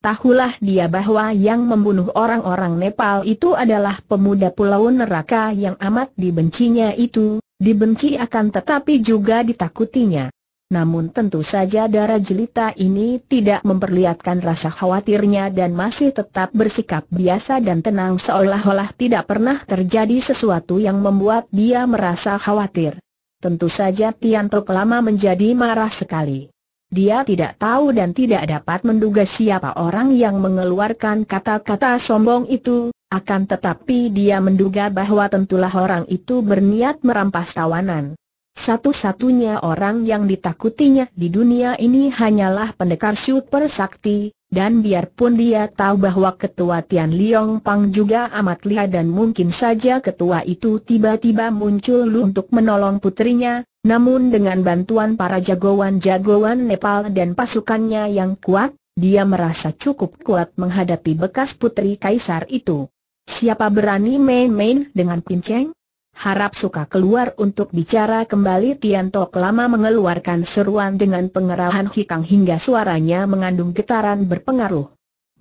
Tahulah dia bahwa yang membunuh orang-orang Nepal itu adalah pemuda pulau neraka yang amat dibencinya itu, dibenci akan tetapi juga ditakutinya. Namun tentu saja darah jelita ini tidak memperlihatkan rasa khawatirnya dan masih tetap bersikap biasa dan tenang seolah-olah tidak pernah terjadi sesuatu yang membuat dia merasa khawatir. Tentu saja Tianto lama menjadi marah sekali. Dia tidak tahu dan tidak dapat menduga siapa orang yang mengeluarkan kata-kata sombong itu, akan tetapi dia menduga bahwa tentulah orang itu berniat merampas tawanan. Satu-satunya orang yang ditakutinya di dunia ini hanyalah pendekar super sakti, dan biarpun dia tahu bahwa ketua Tian Liong Pang juga amat lihat dan mungkin saja ketua itu tiba-tiba muncul untuk menolong putrinya, namun dengan bantuan para jagoan-jagoan Nepal dan pasukannya yang kuat, dia merasa cukup kuat menghadapi bekas putri kaisar itu. Siapa berani main-main dengan pinceng? harap suka keluar untuk bicara kembali Tok lama mengeluarkan seruan dengan pengerahan hikang hingga suaranya mengandung getaran berpengaruh.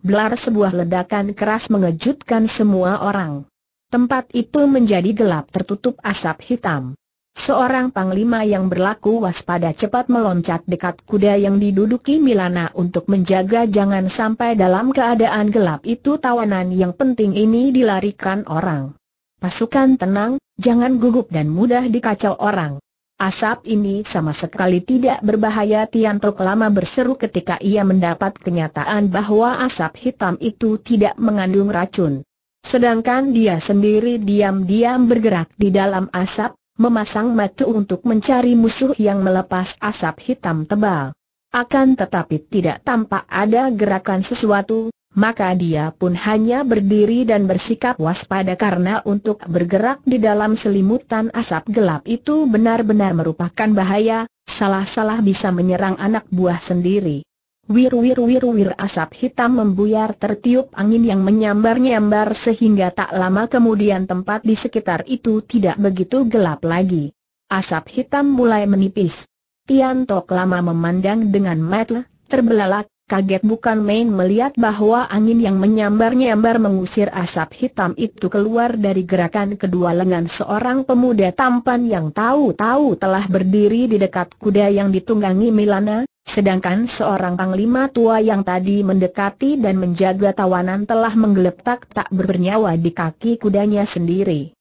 Belar sebuah ledakan keras mengejutkan semua orang. Tempat itu menjadi gelap tertutup asap hitam. Seorang panglima yang berlaku waspada cepat meloncat dekat kuda yang diduduki Milana untuk menjaga jangan sampai dalam keadaan gelap itu tawanan yang penting ini dilarikan orang. Pasukan tenang, Jangan gugup dan mudah dikacau orang. Asap ini sama sekali tidak berbahaya Tianto lama berseru ketika ia mendapat kenyataan bahwa asap hitam itu tidak mengandung racun. Sedangkan dia sendiri diam-diam bergerak di dalam asap, memasang mata untuk mencari musuh yang melepas asap hitam tebal. Akan tetapi tidak tampak ada gerakan sesuatu, maka dia pun hanya berdiri dan bersikap waspada karena untuk bergerak di dalam selimutan asap gelap itu benar-benar merupakan bahaya, salah-salah bisa menyerang anak buah sendiri. Wir-wir-wir-wir asap hitam membuyar tertiup angin yang menyambar-nyambar sehingga tak lama kemudian tempat di sekitar itu tidak begitu gelap lagi. Asap hitam mulai menipis. Tian Tok lama memandang dengan mata terbelalak, kaget bukan main melihat bahwa angin yang menyambar-nyambar mengusir asap hitam itu keluar dari gerakan kedua lengan seorang pemuda tampan yang tahu-tahu telah berdiri di dekat kuda yang ditunggangi Milana, sedangkan seorang panglima tua yang tadi mendekati dan menjaga tawanan telah menggeletak tak bernyawa di kaki kudanya sendiri.